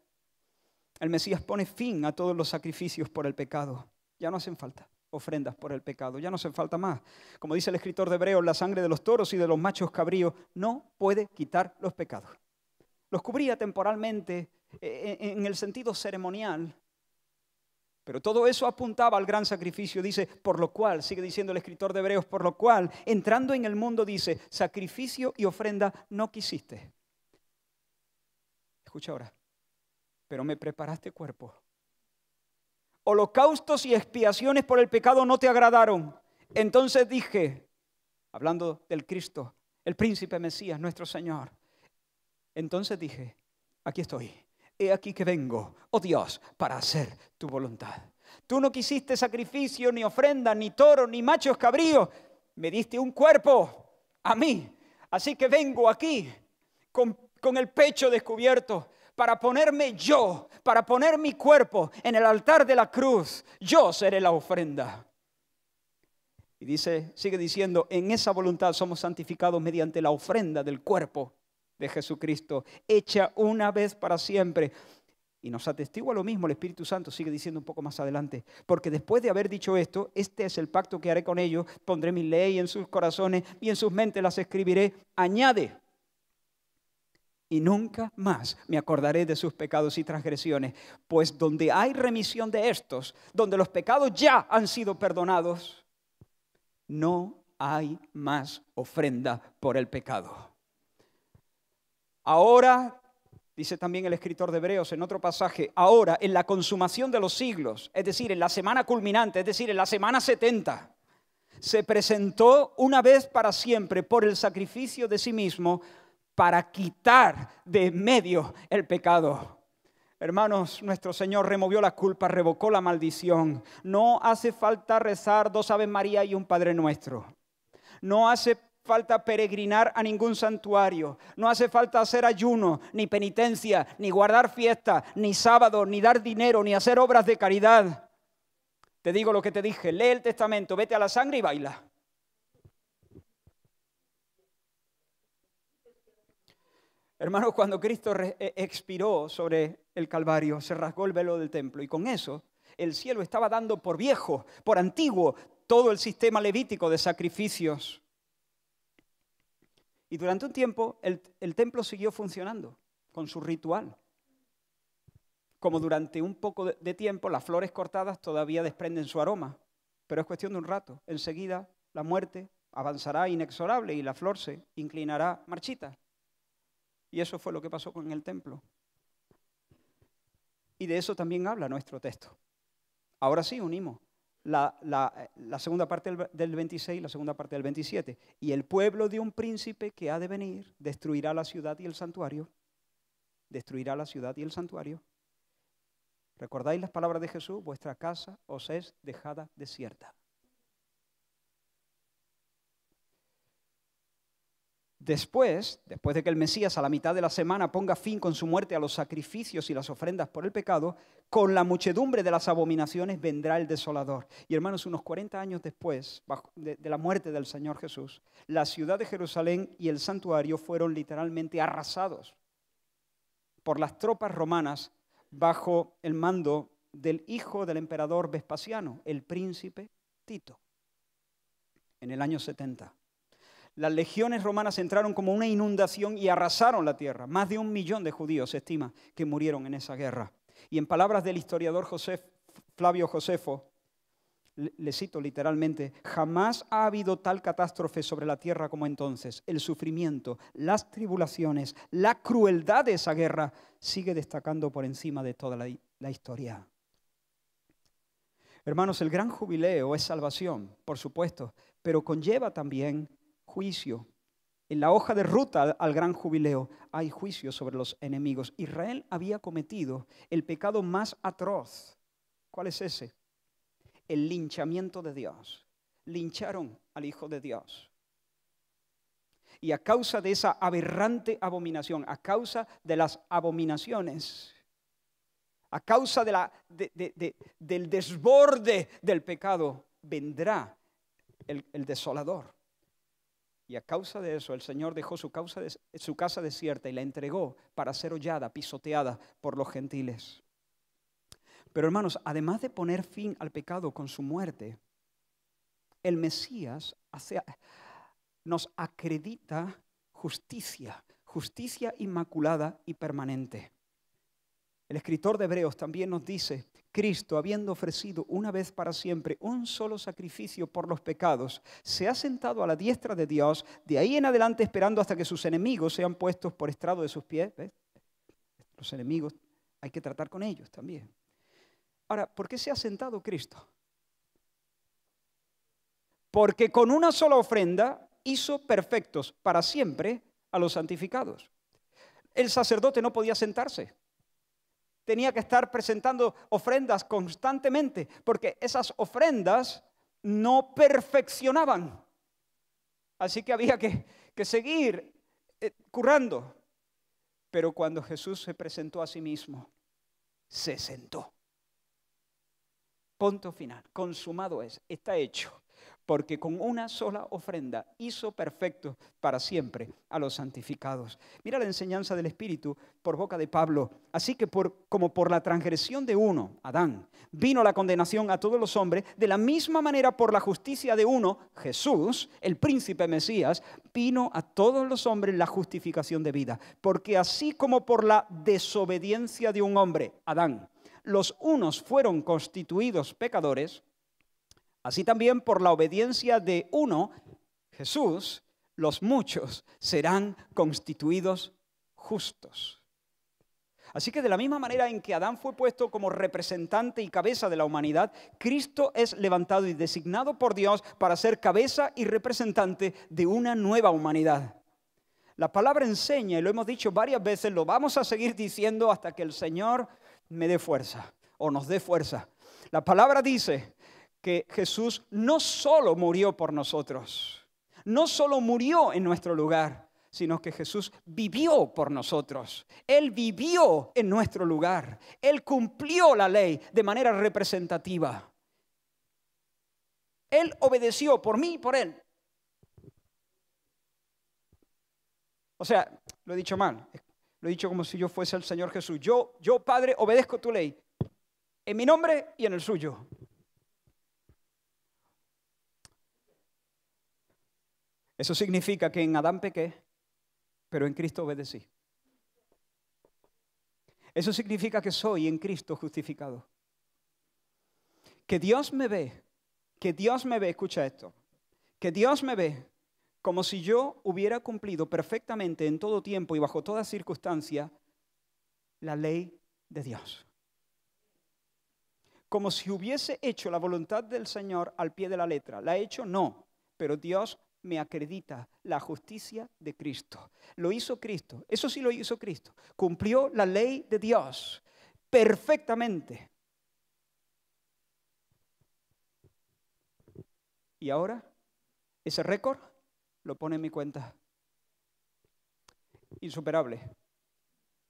el Mesías pone fin a todos los sacrificios por el pecado. Ya no hacen falta ofrendas por el pecado, ya no hacen falta más. Como dice el escritor de Hebreos, la sangre de los toros y de los machos cabríos no puede quitar los pecados. Los cubría temporalmente e, e, en el sentido ceremonial, pero todo eso apuntaba al gran sacrificio, dice, por lo cual, sigue diciendo el escritor de Hebreos, por lo cual, entrando en el mundo, dice, sacrificio y ofrenda no quisiste. Escucha ahora, pero me preparaste cuerpo. Holocaustos y expiaciones por el pecado no te agradaron. Entonces dije, hablando del Cristo, el príncipe Mesías, nuestro Señor, entonces dije, aquí estoy, he aquí que vengo, oh Dios, para hacer tu voluntad. Tú no quisiste sacrificio, ni ofrenda, ni toro, ni machos cabríos, me diste un cuerpo a mí. Así que vengo aquí con, con el pecho descubierto, para ponerme yo, para poner mi cuerpo en el altar de la cruz. Yo seré la ofrenda. Y dice, sigue diciendo, en esa voluntad somos santificados mediante la ofrenda del cuerpo de Jesucristo, hecha una vez para siempre. Y nos atestigua lo mismo el Espíritu Santo, sigue diciendo un poco más adelante, porque después de haber dicho esto, este es el pacto que haré con ellos, pondré mi ley en sus corazones y en sus mentes las escribiré, añade, y nunca más me acordaré de sus pecados y transgresiones, pues donde hay remisión de estos, donde los pecados ya han sido perdonados, no hay más ofrenda por el pecado. Ahora, dice también el escritor de Hebreos en otro pasaje, ahora en la consumación de los siglos, es decir, en la semana culminante, es decir, en la semana 70, se presentó una vez para siempre por el sacrificio de sí mismo para quitar de medio el pecado. Hermanos, nuestro Señor removió la culpa, revocó la maldición. No hace falta rezar dos Ave María y un Padre Nuestro. No hace falta peregrinar a ningún santuario. No hace falta hacer ayuno, ni penitencia, ni guardar fiesta, ni sábado, ni dar dinero, ni hacer obras de caridad. Te digo lo que te dije, lee el testamento, vete a la sangre y baila. Hermanos, cuando Cristo eh, expiró sobre el Calvario, se rasgó el velo del templo y con eso el cielo estaba dando por viejo, por antiguo, todo el sistema levítico de sacrificios. Y durante un tiempo el, templo siguió funcionando con su ritual. Como durante un poco de tiempo las flores cortadas todavía desprenden su aroma, pero es cuestión de un rato. Enseguida la muerte avanzará inexorable y la flor se inclinará marchita. Y eso fue lo que pasó con el templo. Y de eso también habla nuestro texto. Ahora sí, unimos la, segunda parte del 26 y la segunda parte del 27. Y el pueblo de un príncipe que ha de venir destruirá la ciudad y el santuario. Destruirá la ciudad y el santuario. ¿Recordáis las palabras de Jesús? Vuestra casa os es dejada desierta. Después, después de que el Mesías a la mitad de la semana ponga fin con su muerte a los sacrificios y las ofrendas por el pecado, con la muchedumbre de las abominaciones vendrá el desolador. Y hermanos, unos 40 años después de, la muerte del Señor Jesús, la ciudad de Jerusalén y el santuario fueron literalmente arrasados por las tropas romanas bajo el mando del hijo del emperador Vespasiano, el príncipe Tito, en el año 70 las legiones romanas entraron como una inundación y arrasaron la tierra. Más de un millón de judíos se estima que murieron en esa guerra. Y en palabras del historiador Flavio Josefo, le cito literalmente, jamás ha habido tal catástrofe sobre la tierra como entonces. El sufrimiento, las tribulaciones, la crueldad de esa guerra sigue destacando por encima de toda la historia. Hermanos, el gran jubileo es salvación, por supuesto, pero conlleva también juicio. En la hoja de ruta al gran jubileo hay juicio sobre los enemigos. Israel había cometido el pecado más atroz. ¿Cuál es ese? El linchamiento de Dios. Lincharon al Hijo de Dios. Y a causa de esa aberrante abominación, a causa de las abominaciones, a causa de la, del desborde del pecado, vendrá el desolador. Y a causa de eso, el Señor dejó su, causa su casa desierta y la entregó para ser hollada, pisoteada por los gentiles. Pero hermanos, además de poner fin al pecado con su muerte, el Mesías nos acredita justicia, justicia inmaculada y permanente. El escritor de Hebreos también nos dice Cristo, habiendo ofrecido una vez para siempre un solo sacrificio por los pecados, se ha sentado a la diestra de Dios, de ahí en adelante esperando hasta que sus enemigos sean puestos por estrado de sus pies. Los enemigos hay que tratar con ellos también. Ahora, ¿por qué se ha sentado Cristo? Porque con una sola ofrenda hizo perfectos para siempre a los santificados. El sacerdote no podía sentarse tenía que estar presentando ofrendas constantemente, porque esas ofrendas no perfeccionaban. Así que había que, seguir eh, currando. Pero cuando Jesús se presentó a sí mismo, se sentó. Punto final, consumado es, está hecho porque con una sola ofrenda hizo perfecto para siempre a los santificados. Mira la enseñanza del Espíritu por boca de Pablo. Así que como por la transgresión de uno, Adán, vino la condenación a todos los hombres, de la misma manera por la justicia de uno, Jesús, el príncipe Mesías, vino a todos los hombres la justificación de vida. Porque así como por la desobediencia de un hombre, Adán, los unos fueron constituidos pecadores, Así también por la obediencia de uno, Jesús, los muchos serán constituidos justos. Así que de la misma manera en que Adán fue puesto como representante y cabeza de la humanidad, Cristo es levantado y designado por Dios para ser cabeza y representante de una nueva humanidad. La palabra enseña, y lo hemos dicho varias veces, lo vamos a seguir diciendo hasta que el Señor me dé fuerza o nos dé fuerza. La palabra dice, que Jesús no solo murió por nosotros, no solo murió en nuestro lugar, sino que Jesús vivió por nosotros. Él vivió en nuestro lugar. Él cumplió la ley de manera representativa. Él obedeció por mí y por Él. O sea, lo he dicho mal. Lo he dicho como si yo fuese el Señor Jesús. Yo, yo Padre, obedezco tu ley. En mi nombre y en el suyo. Eso significa que en Adán pequé, pero en Cristo obedecí. Eso significa que soy en Cristo justificado. Que Dios me ve, que Dios me ve, escucha esto, que Dios me ve como si yo hubiera cumplido perfectamente en todo tiempo y bajo toda circunstancia la ley de Dios. Como si hubiese hecho la voluntad del Señor al pie de la letra. ¿La he hecho? No, pero Dios me acredita la justicia de Cristo. Lo hizo Cristo, eso sí lo hizo Cristo. Cumplió la ley de Dios perfectamente. Y ahora ese récord lo pone en mi cuenta. Insuperable.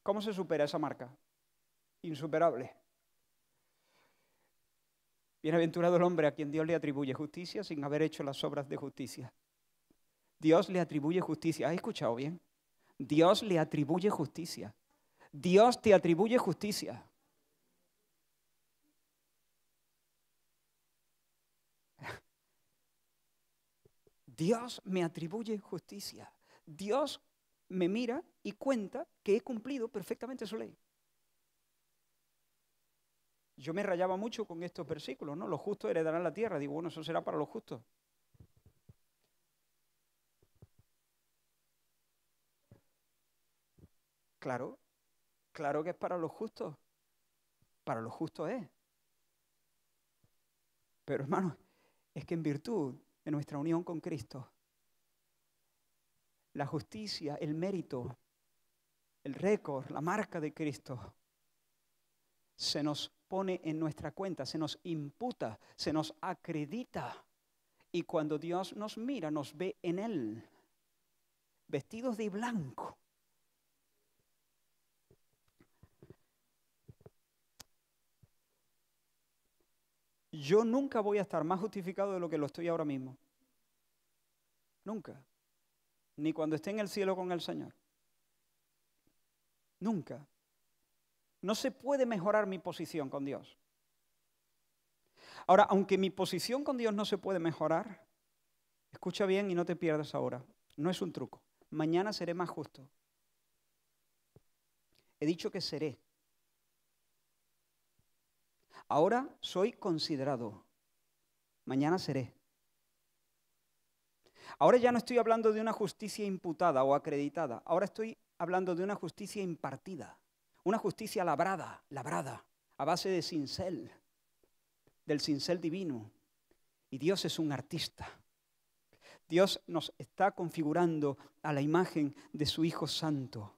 ¿Cómo se supera esa marca? Insuperable. Bienaventurado el hombre a quien Dios le atribuye justicia sin haber hecho las obras de justicia. Dios le atribuye justicia. ¿Has escuchado bien? Dios le atribuye justicia. Dios te atribuye justicia. Dios me atribuye justicia. Dios me mira y cuenta que he cumplido perfectamente su ley. Yo me rayaba mucho con estos versículos, ¿no? Los justos heredarán la tierra. Digo, bueno, eso será para los justos. Claro, claro que es para los justos. Para los justos es. Pero hermanos, es que en virtud de nuestra unión con Cristo, la justicia, el mérito, el récord, la marca de Cristo, se nos pone en nuestra cuenta, se nos imputa, se nos acredita. Y cuando Dios nos mira, nos ve en Él, vestidos de blanco, yo nunca voy a estar más justificado de lo que lo estoy ahora mismo. Nunca. Ni cuando esté en el cielo con el Señor. Nunca. No se puede mejorar mi posición con Dios. Ahora, aunque mi posición con Dios no se puede mejorar, escucha bien y no te pierdas ahora. No es un truco. Mañana seré más justo. He dicho que seré. Ahora soy considerado. Mañana seré. Ahora ya no estoy hablando de una justicia imputada o acreditada. Ahora estoy hablando de una justicia impartida. Una justicia labrada, labrada, a base de cincel, del cincel divino. Y Dios es un artista. Dios nos está configurando a la imagen de su Hijo Santo.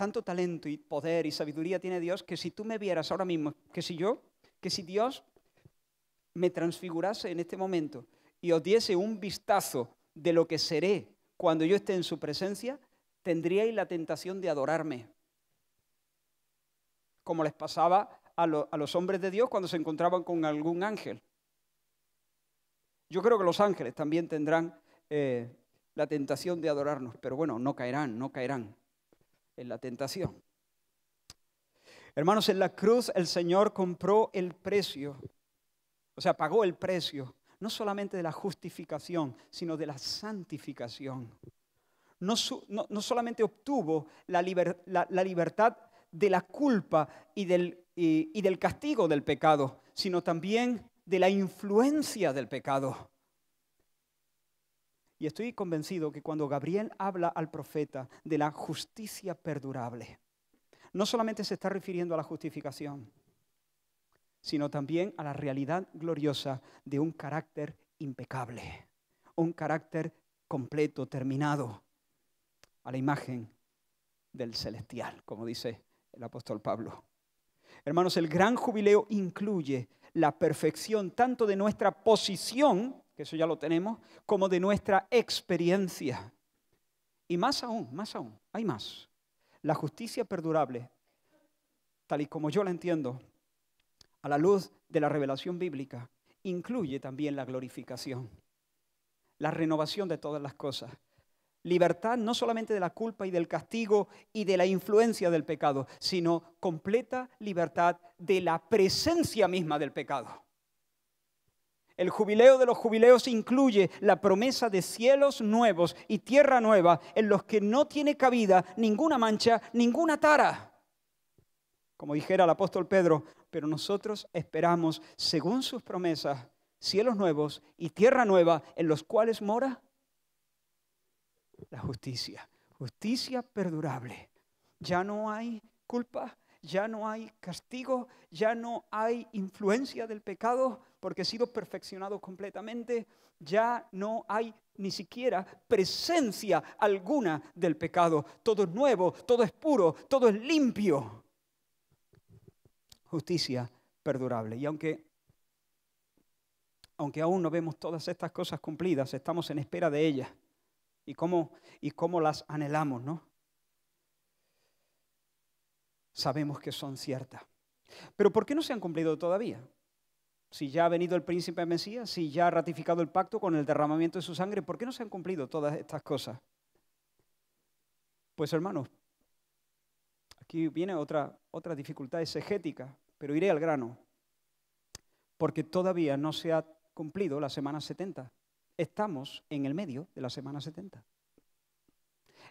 tanto talento y poder y sabiduría tiene Dios que si tú me vieras ahora mismo, que si yo, que si Dios me transfigurase en este momento y os diese un vistazo de lo que seré cuando yo esté en su presencia, tendríais la tentación de adorarme, como les pasaba a, los hombres de Dios cuando se encontraban con algún ángel. Yo creo que los ángeles también tendrán eh, la tentación de adorarnos, pero bueno, no caerán, no caerán en la tentación. Hermanos, en la cruz el Señor compró el precio, o sea, pagó el precio, no solamente de la justificación, sino de la santificación. No, solamente obtuvo la, libertad de la culpa y del castigo del pecado, sino también de la influencia del pecado. Y estoy convencido que cuando Gabriel habla al profeta de la justicia perdurable, no solamente se está refiriendo a la justificación, sino también a la realidad gloriosa de un carácter impecable, un carácter completo, terminado, a la imagen del celestial, como dice el apóstol Pablo. Hermanos, el gran jubileo incluye la perfección tanto de nuestra posición eso ya lo tenemos, como de nuestra experiencia. Y más aún, más aún, hay más. La justicia perdurable, tal y como yo la entiendo, a la luz de la revelación bíblica, incluye también la glorificación, la renovación de todas las cosas. Libertad no solamente de la culpa y del castigo y de la influencia del pecado, sino completa libertad de la presencia misma del pecado. El jubileo de los jubileos incluye la promesa de cielos nuevos y tierra nueva en los que no tiene cabida ninguna mancha, ninguna tara. Como dijera el apóstol Pedro, pero nosotros esperamos, según sus promesas, cielos nuevos y tierra nueva en los cuales mora la justicia. Justicia perdurable. Ya no hay culpa, ya no hay castigo, ya no hay influencia del pecado, porque he sido perfeccionado completamente, ya no hay ni siquiera presencia alguna del pecado. Todo es nuevo, todo es puro, todo es limpio. Justicia perdurable. Y aunque, aunque aún no vemos todas estas cosas cumplidas, estamos en espera de ellas y cómo, y cómo las anhelamos, ¿no? Sabemos que son ciertas. Pero ¿por qué no se han cumplido todavía? Si ya ha venido el príncipe Mesías, si ya ha ratificado el pacto con el derramamiento de su sangre, ¿por qué no se han cumplido todas estas cosas? Pues hermanos, aquí viene otra, otra dificultad exegética, pero iré al grano, porque todavía no se ha cumplido la semana 70. Estamos en el medio de la semana 70.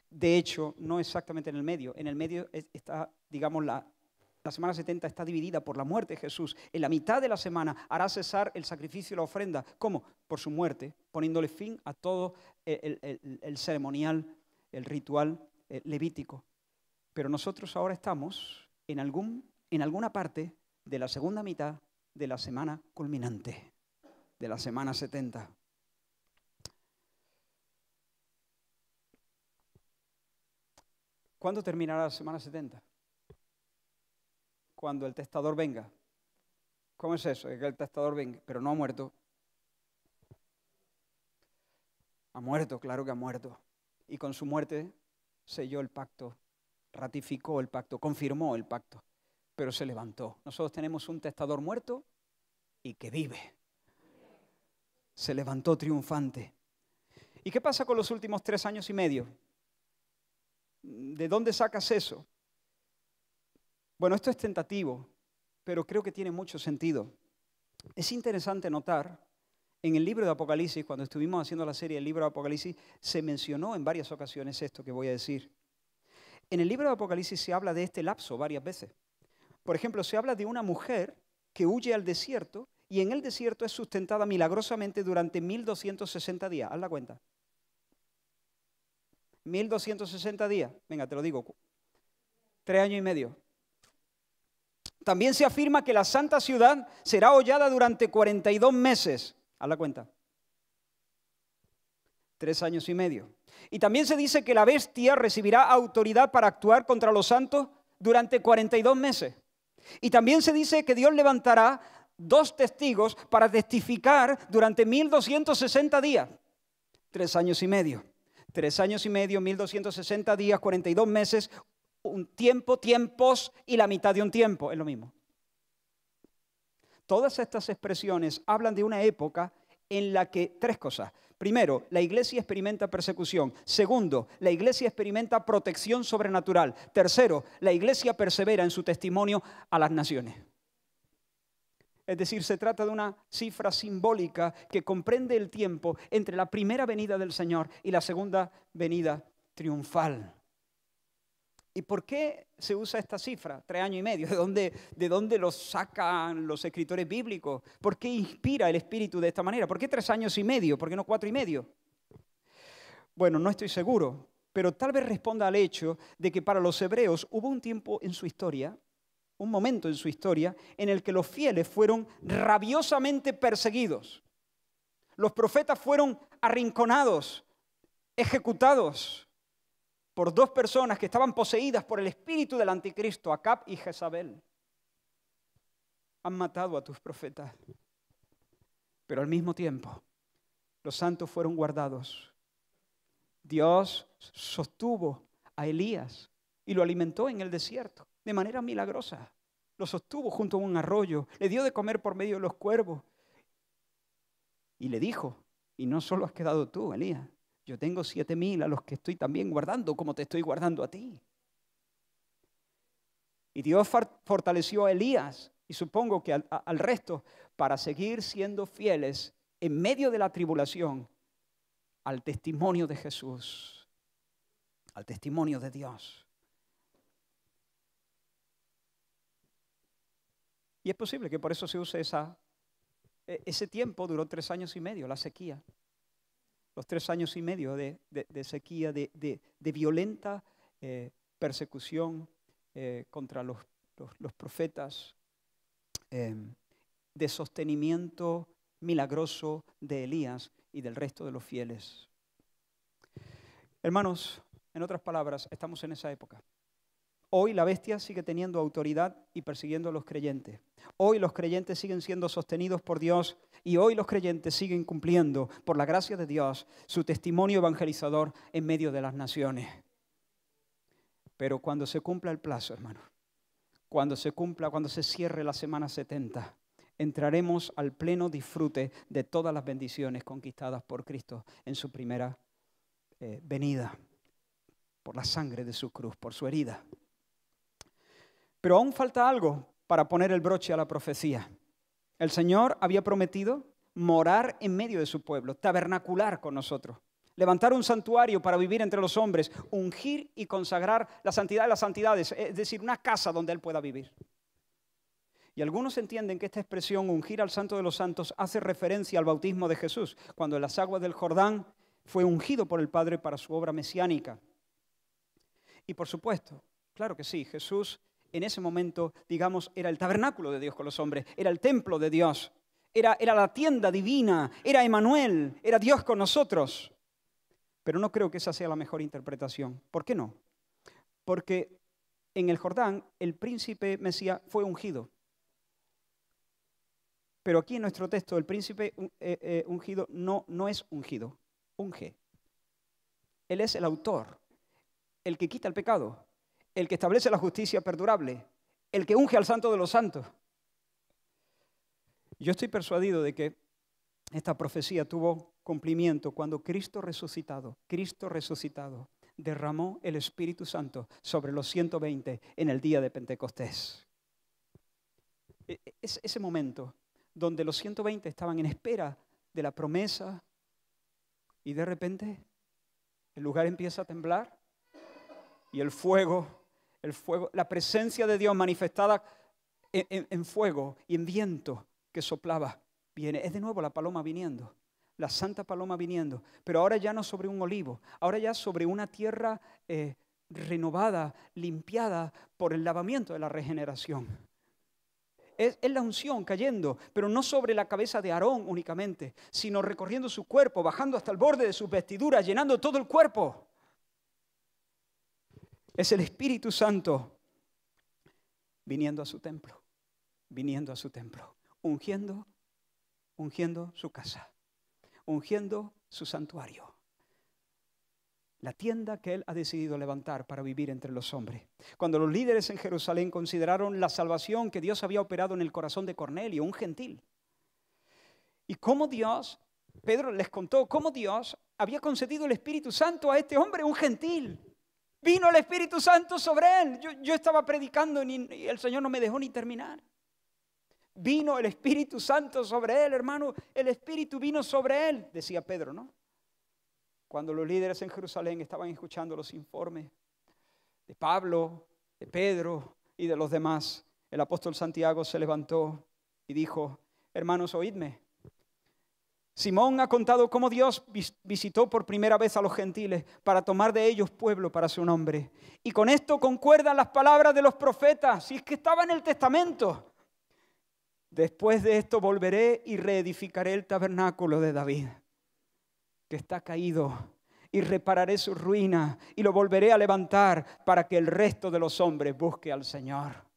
De hecho, no exactamente en el medio, en el medio está, digamos, la, la semana 70 está dividida por la muerte de Jesús. En la mitad de la semana hará cesar el sacrificio y la ofrenda. ¿Cómo? Por su muerte, poniéndole fin a todo eh, el, ceremonial, el ritual eh, levítico. Pero nosotros ahora estamos en, algún, en alguna parte de la segunda mitad de la semana culminante, de la semana 70. ¿Cuándo terminará la semana 70? cuando el testador venga. ¿Cómo es eso? que el testador venga, pero no ha muerto. Ha muerto, claro que ha muerto. Y con su muerte selló el pacto, ratificó el pacto, confirmó el pacto, pero se levantó. Nosotros tenemos un testador muerto y que vive. Se levantó triunfante. ¿Y qué pasa con los últimos tres años y medio? ¿De dónde sacas eso? Bueno, esto es tentativo, pero creo que tiene mucho sentido. Es interesante notar, en el libro de Apocalipsis, cuando estuvimos haciendo la serie El libro de Apocalipsis, se mencionó en varias ocasiones esto que voy a decir. En el libro de Apocalipsis se habla de este lapso varias veces. Por ejemplo, se habla de una mujer que huye al desierto y en el desierto es sustentada milagrosamente durante 1260 días. Haz la cuenta. 1260 días. Venga, te lo digo. Tres años y medio. También se afirma que la santa ciudad será hollada durante 42 meses. Haz la cuenta. Tres años y medio. Y también se dice que la bestia recibirá autoridad para actuar contra los santos durante 42 meses. Y también se dice que Dios levantará dos testigos para testificar durante 1260 días. Tres años y medio. Tres años y medio, 1260 días, 42 meses, un tiempo, tiempos y la mitad de un tiempo, es lo mismo. Todas estas expresiones hablan de una época en la que tres cosas. Primero, la iglesia experimenta persecución. Segundo, la iglesia experimenta protección sobrenatural. Tercero, la iglesia persevera en su testimonio a las naciones. Es decir, se trata de una cifra simbólica que comprende el tiempo entre la primera venida del Señor y la segunda venida triunfal. ¿Y por qué se usa esta cifra, tres años y medio? ¿De dónde, ¿De dónde lo sacan los escritores bíblicos? ¿Por qué inspira el espíritu de esta manera? ¿Por qué tres años y medio? ¿Por qué no cuatro y medio? Bueno, no estoy seguro, pero tal vez responda al hecho de que para los hebreos hubo un tiempo en su historia, un momento en su historia, en el que los fieles fueron rabiosamente perseguidos. Los profetas fueron arrinconados, ejecutados por dos personas que estaban poseídas por el espíritu del anticristo, Acab y Jezabel. Han matado a tus profetas, pero al mismo tiempo los santos fueron guardados. Dios sostuvo a Elías y lo alimentó en el desierto de manera milagrosa. Lo sostuvo junto a un arroyo, le dio de comer por medio de los cuervos y le dijo, y no solo has quedado tú, Elías, yo tengo siete mil a los que estoy también guardando, como te estoy guardando a ti. Y Dios fortaleció a Elías y supongo que al, resto para seguir siendo fieles en medio de la tribulación al testimonio de Jesús, al testimonio de Dios. Y es posible que por eso se use esa... E, ese tiempo duró tres años y medio, la sequía los tres años y medio de, sequía, de, violenta eh, persecución eh, contra los, profetas, em, de sostenimiento milagroso de Elías y del resto de los fieles. Hermanos, en otras palabras, estamos en esa época. Hoy la bestia sigue teniendo autoridad y persiguiendo a los creyentes. Hoy los creyentes siguen siendo sostenidos por Dios y hoy los creyentes siguen cumpliendo, por la gracia de Dios, su testimonio evangelizador en medio de las naciones. Pero cuando se cumpla el plazo, hermano, cuando se cumpla, cuando se cierre la semana 70, entraremos al pleno disfrute de todas las bendiciones conquistadas por Cristo en su primera eh, venida, por la sangre de su cruz, por su herida. Pero aún falta algo para poner el broche a la profecía. El Señor había prometido morar en medio de su pueblo, tabernacular con nosotros, levantar un santuario para vivir entre los hombres, ungir y consagrar la santidad de las santidades, es decir, una casa donde Él pueda vivir. Y algunos entienden que esta expresión, ungir al santo de los santos, hace referencia al bautismo de Jesús, cuando en las aguas del Jordán fue ungido por el Padre para su obra mesiánica. Y por supuesto, claro que sí, Jesús en ese momento, digamos, era el tabernáculo de Dios con los hombres, era el templo de Dios, era, era la tienda divina, era Emanuel, era Dios con nosotros. Pero no creo que esa sea la mejor interpretación. ¿Por qué no? Porque en el Jordán el príncipe Mesías fue ungido. Pero aquí en nuestro texto el príncipe eh, eh, ungido no, no es ungido, unge. Él es el autor, el que quita el pecado, el que establece la justicia perdurable, el que unge al santo de los santos. Yo estoy persuadido de que esta profecía tuvo cumplimiento cuando Cristo resucitado, Cristo resucitado, derramó el Espíritu Santo sobre los 120 en el día de Pentecostés. E, e, es ese momento donde los 120 estaban en espera de la promesa y de repente el lugar empieza a temblar y el fuego el fuego, la presencia de Dios manifestada en, fuego y en viento que soplaba, viene. Es de nuevo la paloma viniendo, la santa paloma viniendo, pero ahora ya no sobre un olivo, ahora ya sobre una tierra eh, renovada, limpiada por el lavamiento de la regeneración. Es, es, la unción cayendo, pero no sobre la cabeza de Aarón únicamente, sino recorriendo su cuerpo, bajando hasta el borde de sus vestiduras, llenando todo el cuerpo. Es el Espíritu Santo viniendo a su templo, viniendo a su templo, ungiendo, ungiendo su casa, ungiendo su santuario la tienda que él ha decidido levantar para vivir entre los hombres. Cuando los líderes en Jerusalén consideraron la salvación que Dios había operado en el corazón de Cornelio, un gentil, y cómo Dios, Pedro les contó cómo Dios había concedido el Espíritu Santo a este hombre, un gentil, Vino el Espíritu Santo sobre él. Yo, estaba predicando y, y el Señor no me dejó ni terminar. Vino el Espíritu Santo sobre él, hermano. El Espíritu vino sobre él, decía Pedro, ¿no? Cuando los líderes en Jerusalén estaban escuchando los informes de Pablo, de Pedro y de los demás, el apóstol Santiago se levantó y dijo, hermanos, oídme, Simón ha contado cómo Dios visitó por primera vez a los gentiles para tomar de ellos pueblo para su nombre. Y con esto concuerdan las palabras de los profetas, si es que estaba en el testamento. Después de esto volveré y reedificaré el tabernáculo de David, que está caído, y repararé su ruina y lo volveré a levantar para que el resto de los hombres busque al Señor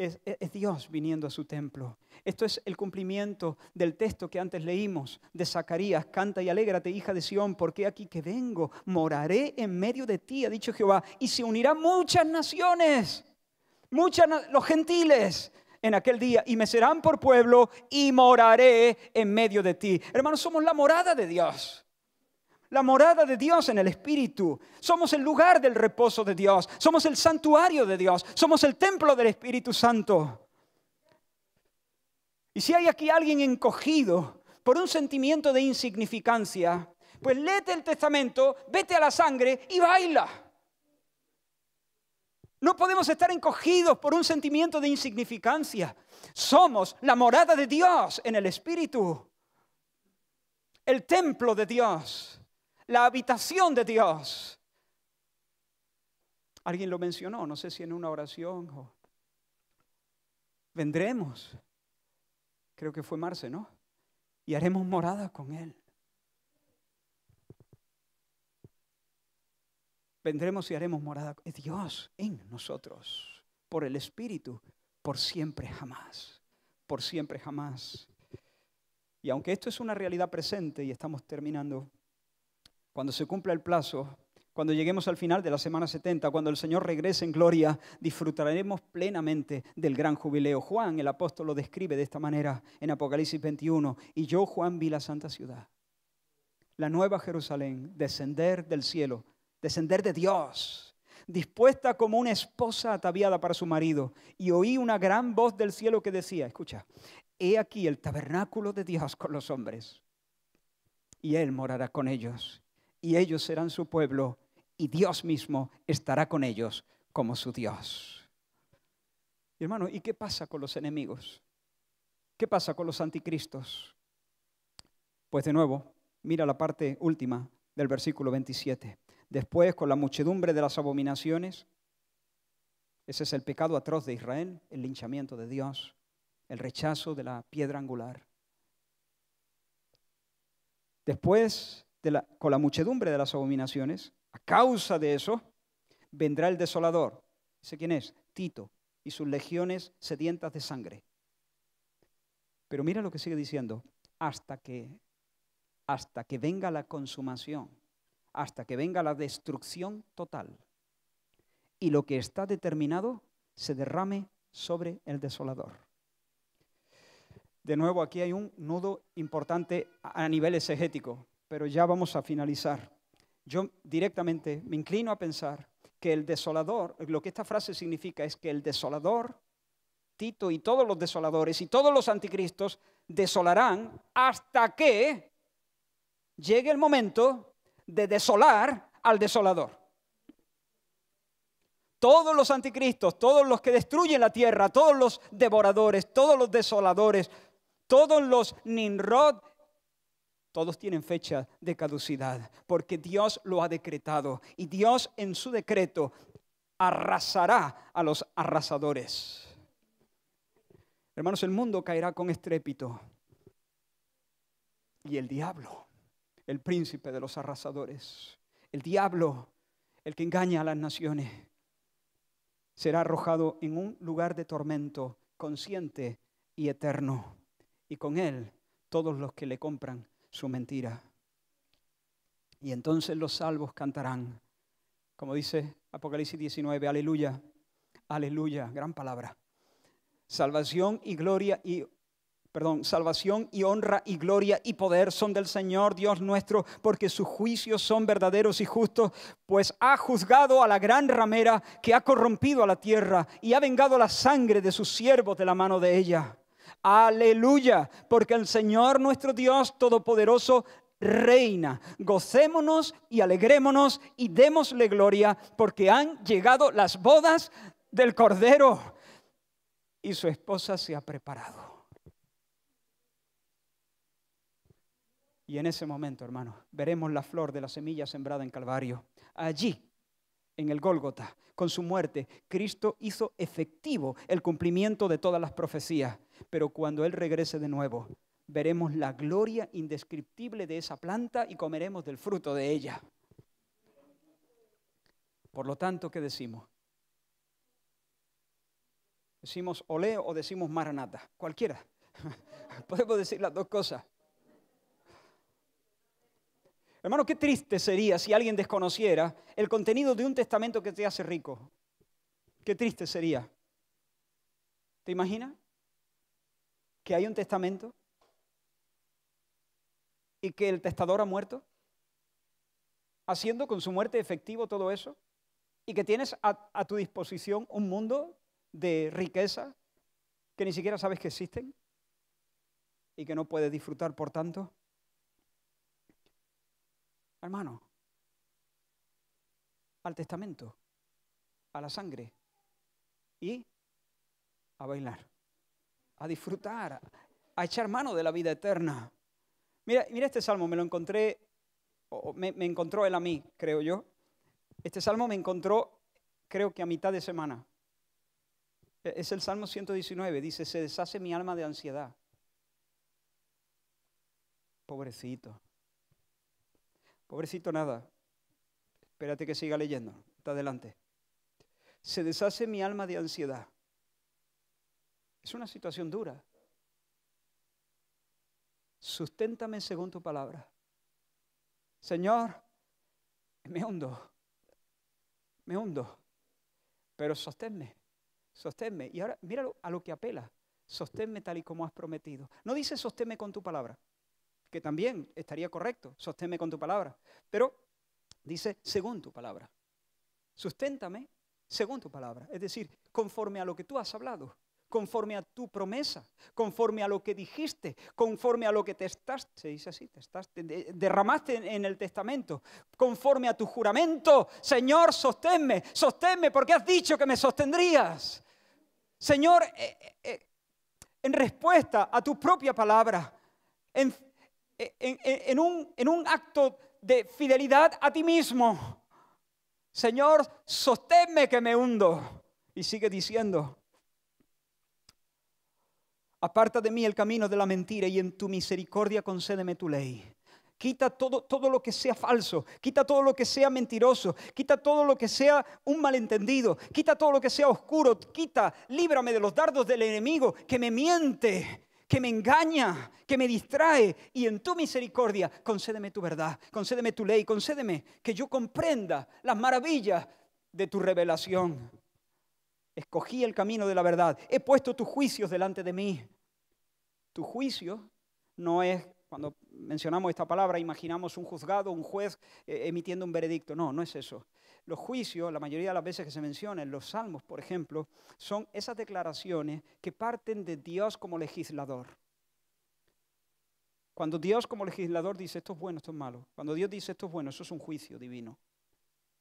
es, Dios viniendo a su templo. Esto es el cumplimiento del texto que antes leímos de Zacarías. Canta y alégrate, hija de Sión, porque aquí que vengo, moraré en medio de ti, ha dicho Jehová, y se unirán muchas naciones, muchas, los gentiles en aquel día, y me serán por pueblo, y moraré en medio de ti. Hermanos, somos la morada de Dios la morada de Dios en el Espíritu. Somos el lugar del reposo de Dios. Somos el santuario de Dios. Somos el templo del Espíritu Santo. Y si hay aquí alguien encogido por un sentimiento de insignificancia, pues léete el testamento, vete a la sangre y baila. No podemos estar encogidos por un sentimiento de insignificancia. Somos la morada de Dios en el Espíritu el templo de Dios la habitación de Dios. Alguien lo mencionó, no sé si en una oración Vendremos, creo que fue Marce, ¿no? Y haremos morada con Él. Vendremos y haremos morada. con Dios en nosotros, por el Espíritu, por siempre jamás, por siempre jamás. Y aunque esto es una realidad presente y estamos terminando, cuando se cumpla el plazo, cuando lleguemos al final de la semana 70, cuando el Señor regrese en gloria, disfrutaremos plenamente del gran jubileo. Juan, el apóstol, lo describe de esta manera en Apocalipsis 21. Y yo, Juan, vi la santa ciudad, la nueva Jerusalén, descender del cielo, descender de Dios, dispuesta como una esposa ataviada para su marido. Y oí una gran voz del cielo que decía, escucha, he aquí el tabernáculo de Dios con los hombres, y Él morará con ellos y ellos serán su pueblo y Dios mismo estará con ellos como su Dios. hermano, ¿y qué pasa con los enemigos? ¿Qué pasa con los anticristos? Pues de nuevo, mira la parte última del versículo 27. Después, con la muchedumbre de las abominaciones, ese es el pecado atroz de Israel, el linchamiento de Dios, el rechazo de la piedra angular. Después, con la muchedumbre de las abominaciones, a causa de eso, vendrá el desolador. ¿Sé quién es? Tito y sus legiones sedientas de sangre. Pero mira lo que sigue diciendo, hasta que hasta que venga la consumación, hasta que venga la destrucción total. Y lo que está determinado se derrame sobre el desolador. De nuevo, aquí hay un nudo importante a nivel exegético pero ya vamos a finalizar. Yo directamente me inclino a pensar que el desolador, lo que esta frase significa es que el desolador, Tito y todos los desoladores y todos los anticristos desolarán hasta que llegue el momento de desolar al desolador. Todos los anticristos, todos los que destruyen la tierra, todos los devoradores, todos los desoladores, todos los ninrod todos tienen fecha de caducidad, porque Dios lo ha decretado y Dios en su decreto arrasará a los arrasadores. Hermanos, el mundo caerá con estrépito y el diablo, el príncipe de los arrasadores, el diablo, el que engaña a las naciones, será arrojado en un lugar de tormento consciente y eterno, y con él todos los que le compran su mentira. Y entonces los salvos cantarán, como dice Apocalipsis 19, aleluya, aleluya, gran palabra. Salvación y gloria y perdón, salvación y honra y gloria y poder son del Señor Dios nuestro, porque sus juicios son verdaderos y justos, pues ha juzgado a la gran ramera que ha corrompido a la tierra y ha vengado la sangre de sus siervos de la mano de ella. Aleluya, porque el Señor nuestro Dios Todopoderoso reina. Gocémonos y alegrémonos y démosle gloria, porque han llegado las bodas del Cordero y su esposa se ha preparado. Y en ese momento, hermano, veremos la flor de la semilla sembrada en Calvario. Allí en el Gólgota, con su muerte, Cristo hizo efectivo el cumplimiento de todas las profecías. Pero cuando Él regrese de nuevo, veremos la gloria indescriptible de esa planta y comeremos del fruto de ella. Por lo tanto, ¿qué decimos? Decimos oleo o decimos maranata, cualquiera. Podemos decir las dos cosas. Hermano, qué triste sería si alguien desconociera el contenido de un testamento que te hace rico. Qué triste sería. ¿Te imaginas? Que hay un testamento y que el testador ha muerto, haciendo con su muerte efectivo todo eso, y que tienes a, a tu disposición un mundo de riqueza que ni siquiera sabes que existen y que no puedes disfrutar, por tanto hermano, al testamento, a la sangre y a bailar, a disfrutar, a echar mano de la vida eterna. Mira, mira este salmo, me lo encontré, o me, me encontró él a mí, creo yo. Este salmo me encontró, creo que a mitad de semana. E, es el Salmo 119, dice, se deshace mi alma de ansiedad. Pobrecito. Pobrecito nada. Espérate que siga leyendo. Está adelante. Se deshace mi alma de ansiedad. Es una situación dura. Susténtame según tu palabra. Señor, me hundo. Me hundo. Pero sosténme. Sosténme. Y ahora mira a lo que apela. Sosténme tal y como has prometido. No dice sosténme con tu palabra que también estaría correcto, sosténme con tu palabra. Pero dice, según tu palabra. Susténtame según tu palabra, es decir, conforme a lo que tú has hablado, conforme a tu promesa, conforme a lo que dijiste, conforme a lo que te estás, se dice así, te estás, derramaste en, el testamento, conforme a tu juramento, Señor, sosténme, sosténme, porque has dicho que me sostendrías. Señor, eh, eh, eh, en respuesta a tu propia palabra, en en, un, un acto de fidelidad a ti mismo. Señor, sosténme que me hundo. Y sigue diciendo, aparta de mí el camino de la mentira y en tu misericordia concédeme tu ley. Quita todo, todo lo que sea falso, quita todo lo que sea mentiroso, quita todo lo que sea un malentendido, quita todo lo que sea oscuro, quita, líbrame de los dardos del enemigo que me miente que me engaña, que me distrae. Y en tu misericordia, concédeme tu verdad, concédeme tu ley, concédeme que yo comprenda las maravillas de tu revelación. Escogí el camino de la verdad. He puesto tus juicios delante de mí. Tu juicio no es, cuando mencionamos esta palabra, imaginamos un juzgado, un juez eh, emitiendo un veredicto. No, no es eso. Los juicios, la mayoría de las veces que se mencionan, los salmos, por ejemplo, son esas declaraciones que parten de Dios como legislador. Cuando Dios como legislador dice esto es bueno, esto es malo. Cuando Dios dice esto es bueno, eso es un juicio divino.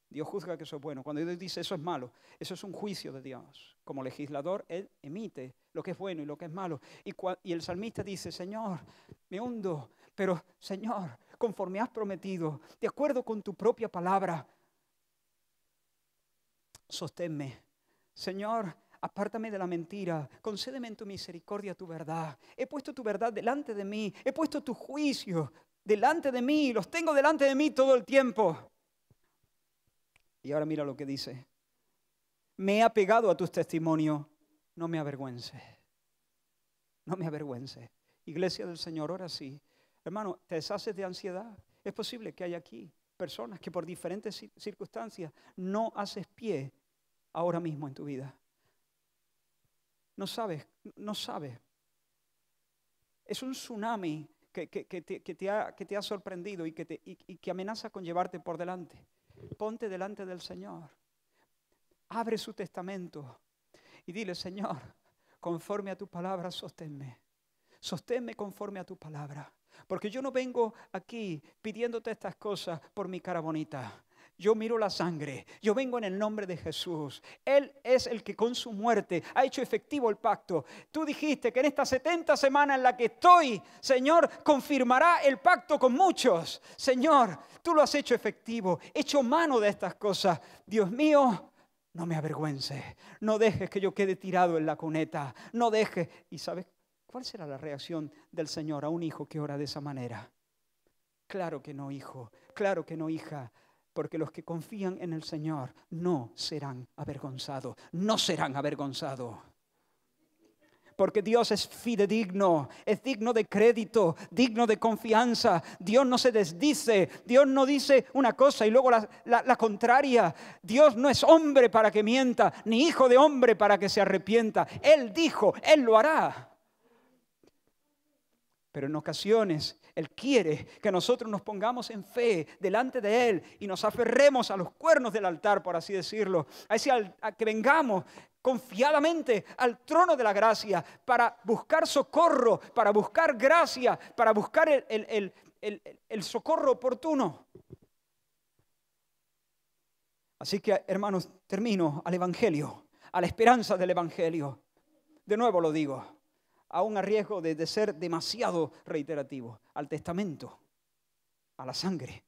Dios juzga que eso es bueno. Cuando Dios dice eso es malo, eso es un juicio de Dios. Como legislador, Él emite lo que es bueno y lo que es malo. Y, y el salmista dice, Señor, me hundo, pero Señor, conforme has prometido, de acuerdo con tu propia palabra, sosténme. Señor, apártame de la mentira, concédeme en tu misericordia tu verdad. He puesto tu verdad delante de mí, he puesto tu juicio delante de mí, los tengo delante de mí todo el tiempo. Y ahora mira lo que dice. Me he apegado a tus testimonios, no me avergüences. No me avergüences. Iglesia del Señor, ahora sí. Hermano, te deshaces de ansiedad. Es posible que haya aquí personas que por diferentes circunstancias no haces pie ahora mismo en tu vida. No sabes, no sabes. Es un tsunami que, te, ha, sorprendido y que, que amenaza con llevarte por delante. Ponte delante del Señor. Abre su testamento y dile, Señor, conforme a tu palabra, sosténme. Sosténme conforme a tu palabra. Porque yo no vengo aquí pidiéndote estas cosas por mi cara bonita. Yo miro la sangre. Yo vengo en el nombre de Jesús. Él es el que con su muerte ha hecho efectivo el pacto. Tú dijiste que en estas 70 semanas en la que estoy, Señor, confirmará el pacto con muchos. Señor, tú lo has hecho efectivo. Hecho mano de estas cosas. Dios mío, no me avergüences. No dejes que yo quede tirado en la cuneta. No dejes. ¿Y sabes cuál será la reacción del Señor a un hijo que ora de esa manera? Claro que no, hijo. Claro que no, hija porque los que confían en el Señor no serán avergonzados, no serán avergonzados. Porque Dios es fidedigno, es digno de crédito, digno de confianza. Dios no se desdice, Dios no dice una cosa y luego la, la contraria. Dios no es hombre para que mienta, ni hijo de hombre para que se arrepienta. Él dijo, Él lo hará. Pero en ocasiones él quiere que nosotros nos pongamos en fe delante de Él y nos aferremos a los cuernos del altar, por así decirlo, a, ese, que vengamos confiadamente al trono de la gracia para buscar socorro, para buscar gracia, para buscar el socorro oportuno. Así que, hermanos, termino al Evangelio, a la esperanza del Evangelio. De nuevo lo digo, aún a riesgo de, de ser demasiado reiterativo, al testamento, a la sangre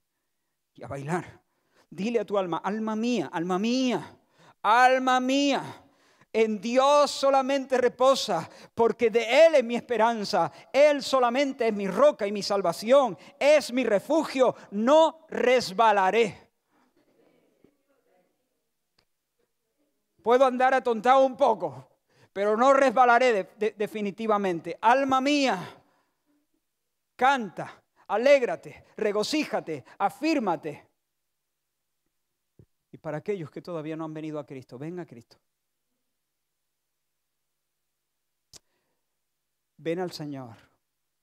y a bailar. Dile a tu alma, alma mía, alma mía, alma mía. En Dios solamente reposa, porque de Él es mi esperanza. Él solamente es mi roca y mi salvación. Es mi refugio. No resbalaré. Puedo andar atontado un poco, pero no resbalaré definitivamente. Alma mía, canta, alégrate, regocíjate, afírmate. Y para aquellos que todavía no han venido a Cristo, ven a Cristo. Ven al Señor.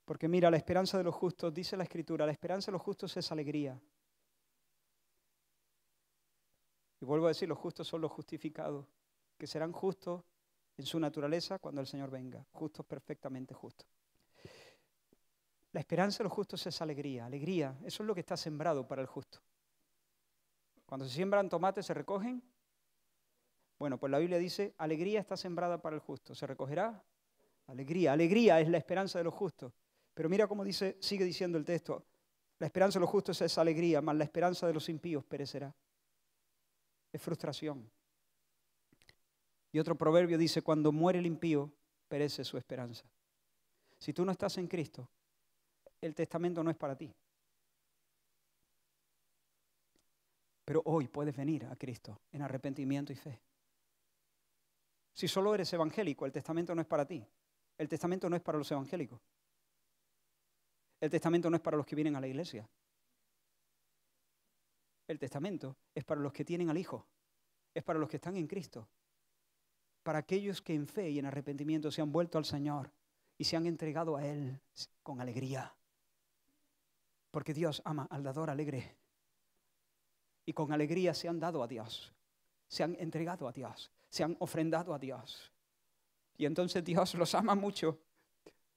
Porque mira, la esperanza de los justos, dice la Escritura, la esperanza de los justos es alegría. Y vuelvo a decir, los justos son los justificados, que serán justos en su naturaleza cuando el Señor venga, justo, perfectamente justo. La esperanza de los justos es alegría, alegría, eso es lo que está sembrado para el justo. Cuando se siembran tomates, se recogen. Bueno, pues la Biblia dice, alegría está sembrada para el justo, se recogerá alegría, alegría es la esperanza de los justos. Pero mira cómo dice, sigue diciendo el texto, la esperanza de los justos es alegría, más la esperanza de los impíos perecerá. Es frustración. Y otro proverbio dice, cuando muere el impío, perece su esperanza. Si tú no estás en Cristo, el testamento no es para ti. Pero hoy puedes venir a Cristo en arrepentimiento y fe. Si solo eres evangélico, el testamento no es para ti. El testamento no es para los evangélicos. El testamento no es para los que vienen a la iglesia. El testamento es para los que tienen al Hijo. Es para los que están en Cristo para aquellos que en fe y en arrepentimiento se han vuelto al Señor y se han entregado a Él con alegría. Porque Dios ama al dador alegre. Y con alegría se han dado a Dios, se han entregado a Dios, se han ofrendado a Dios. Y entonces Dios los ama mucho,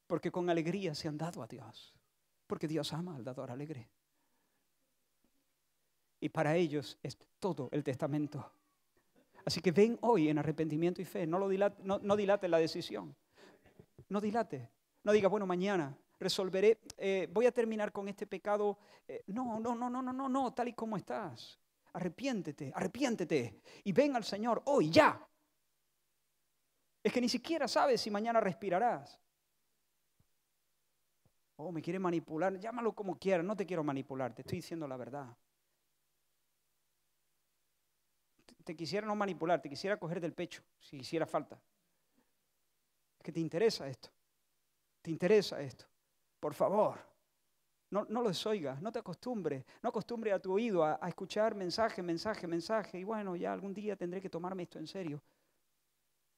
porque con alegría se han dado a Dios, porque Dios ama al dador alegre. Y para ellos es todo el testamento. Así que ven hoy en arrepentimiento y fe. No, lo dilate, no, dilate la decisión. No dilate. No digas, bueno, mañana resolveré, eh, voy a terminar con este pecado. Eh, no, no, no, no, no, no, no, tal y como estás. Arrepiéntete, arrepiéntete y ven al Señor hoy, ya. Es que ni siquiera sabes si mañana respirarás. Oh, me quiere manipular, llámalo como quieras, no te quiero manipular, te estoy diciendo la verdad. te quisiera no manipular, te quisiera coger del pecho si hiciera falta. Es que te interesa esto. Te interesa esto. Por favor, no, lo desoigas, no te acostumbres, no acostumbres a tu oído a, escuchar mensaje, mensaje, mensaje. Y bueno, ya algún día tendré que tomarme esto en serio.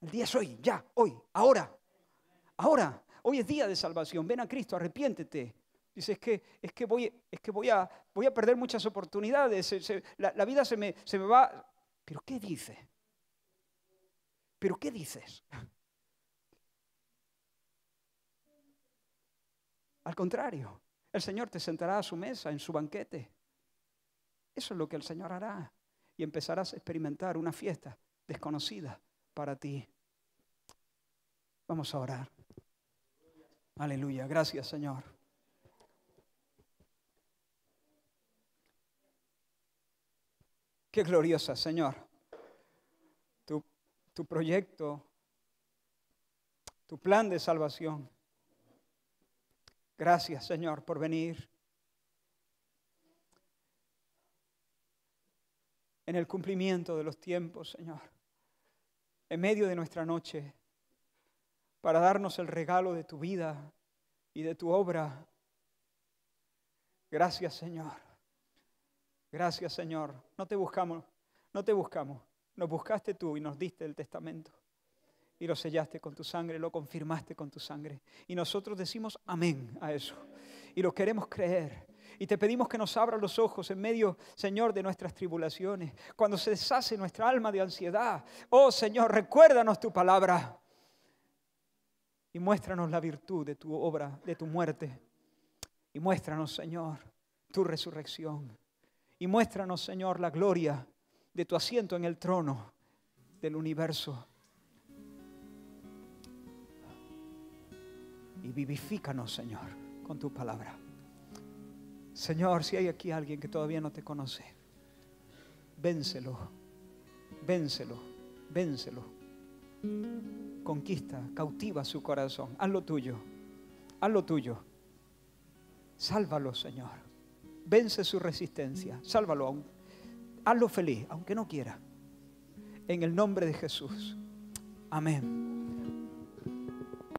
El día es hoy, ya, hoy, ahora. Ahora, hoy es día de salvación. Ven a Cristo, arrepiéntete. Dices, es que, es que, voy, es que voy, a, voy a perder muchas oportunidades. la, vida se se me va ¿Pero qué dices? ¿Pero qué dices? Al contrario, el Señor te sentará a su mesa, en su banquete. Eso es lo que el Señor hará. Y empezarás a experimentar una fiesta desconocida para ti. Vamos a orar. Aleluya. Gracias, Señor. Qué gloriosa, Señor. Tu, proyecto, tu plan de salvación. Gracias, Señor, por venir. En el cumplimiento de los tiempos, Señor. En medio de nuestra noche. Para darnos el regalo de tu vida y de tu obra. Gracias, Señor. Gracias Señor, no te buscamos, no te buscamos, nos buscaste tú y nos diste el testamento. Y lo sellaste con tu sangre, lo confirmaste con tu sangre. Y nosotros decimos amén a eso. Y lo queremos creer. Y te pedimos que nos abra los ojos en medio, Señor, de nuestras tribulaciones. Cuando se deshace nuestra alma de ansiedad. Oh Señor, recuérdanos tu palabra. Y muéstranos la virtud de tu obra, de tu muerte. Y muéstranos, Señor, tu resurrección y muéstranos, Señor, la gloria de tu asiento en el trono del universo. Y vivifícanos, Señor, con tu palabra. Señor, si hay aquí alguien que todavía no te conoce, vénselo, vénselo, vénselo. Conquista, cautiva su corazón, haz lo tuyo, haz lo tuyo. Sálvalo, Señor. Vence su resistencia. Sálvalo. Hazlo feliz, aunque no quiera. En el nombre de Jesús. Amén.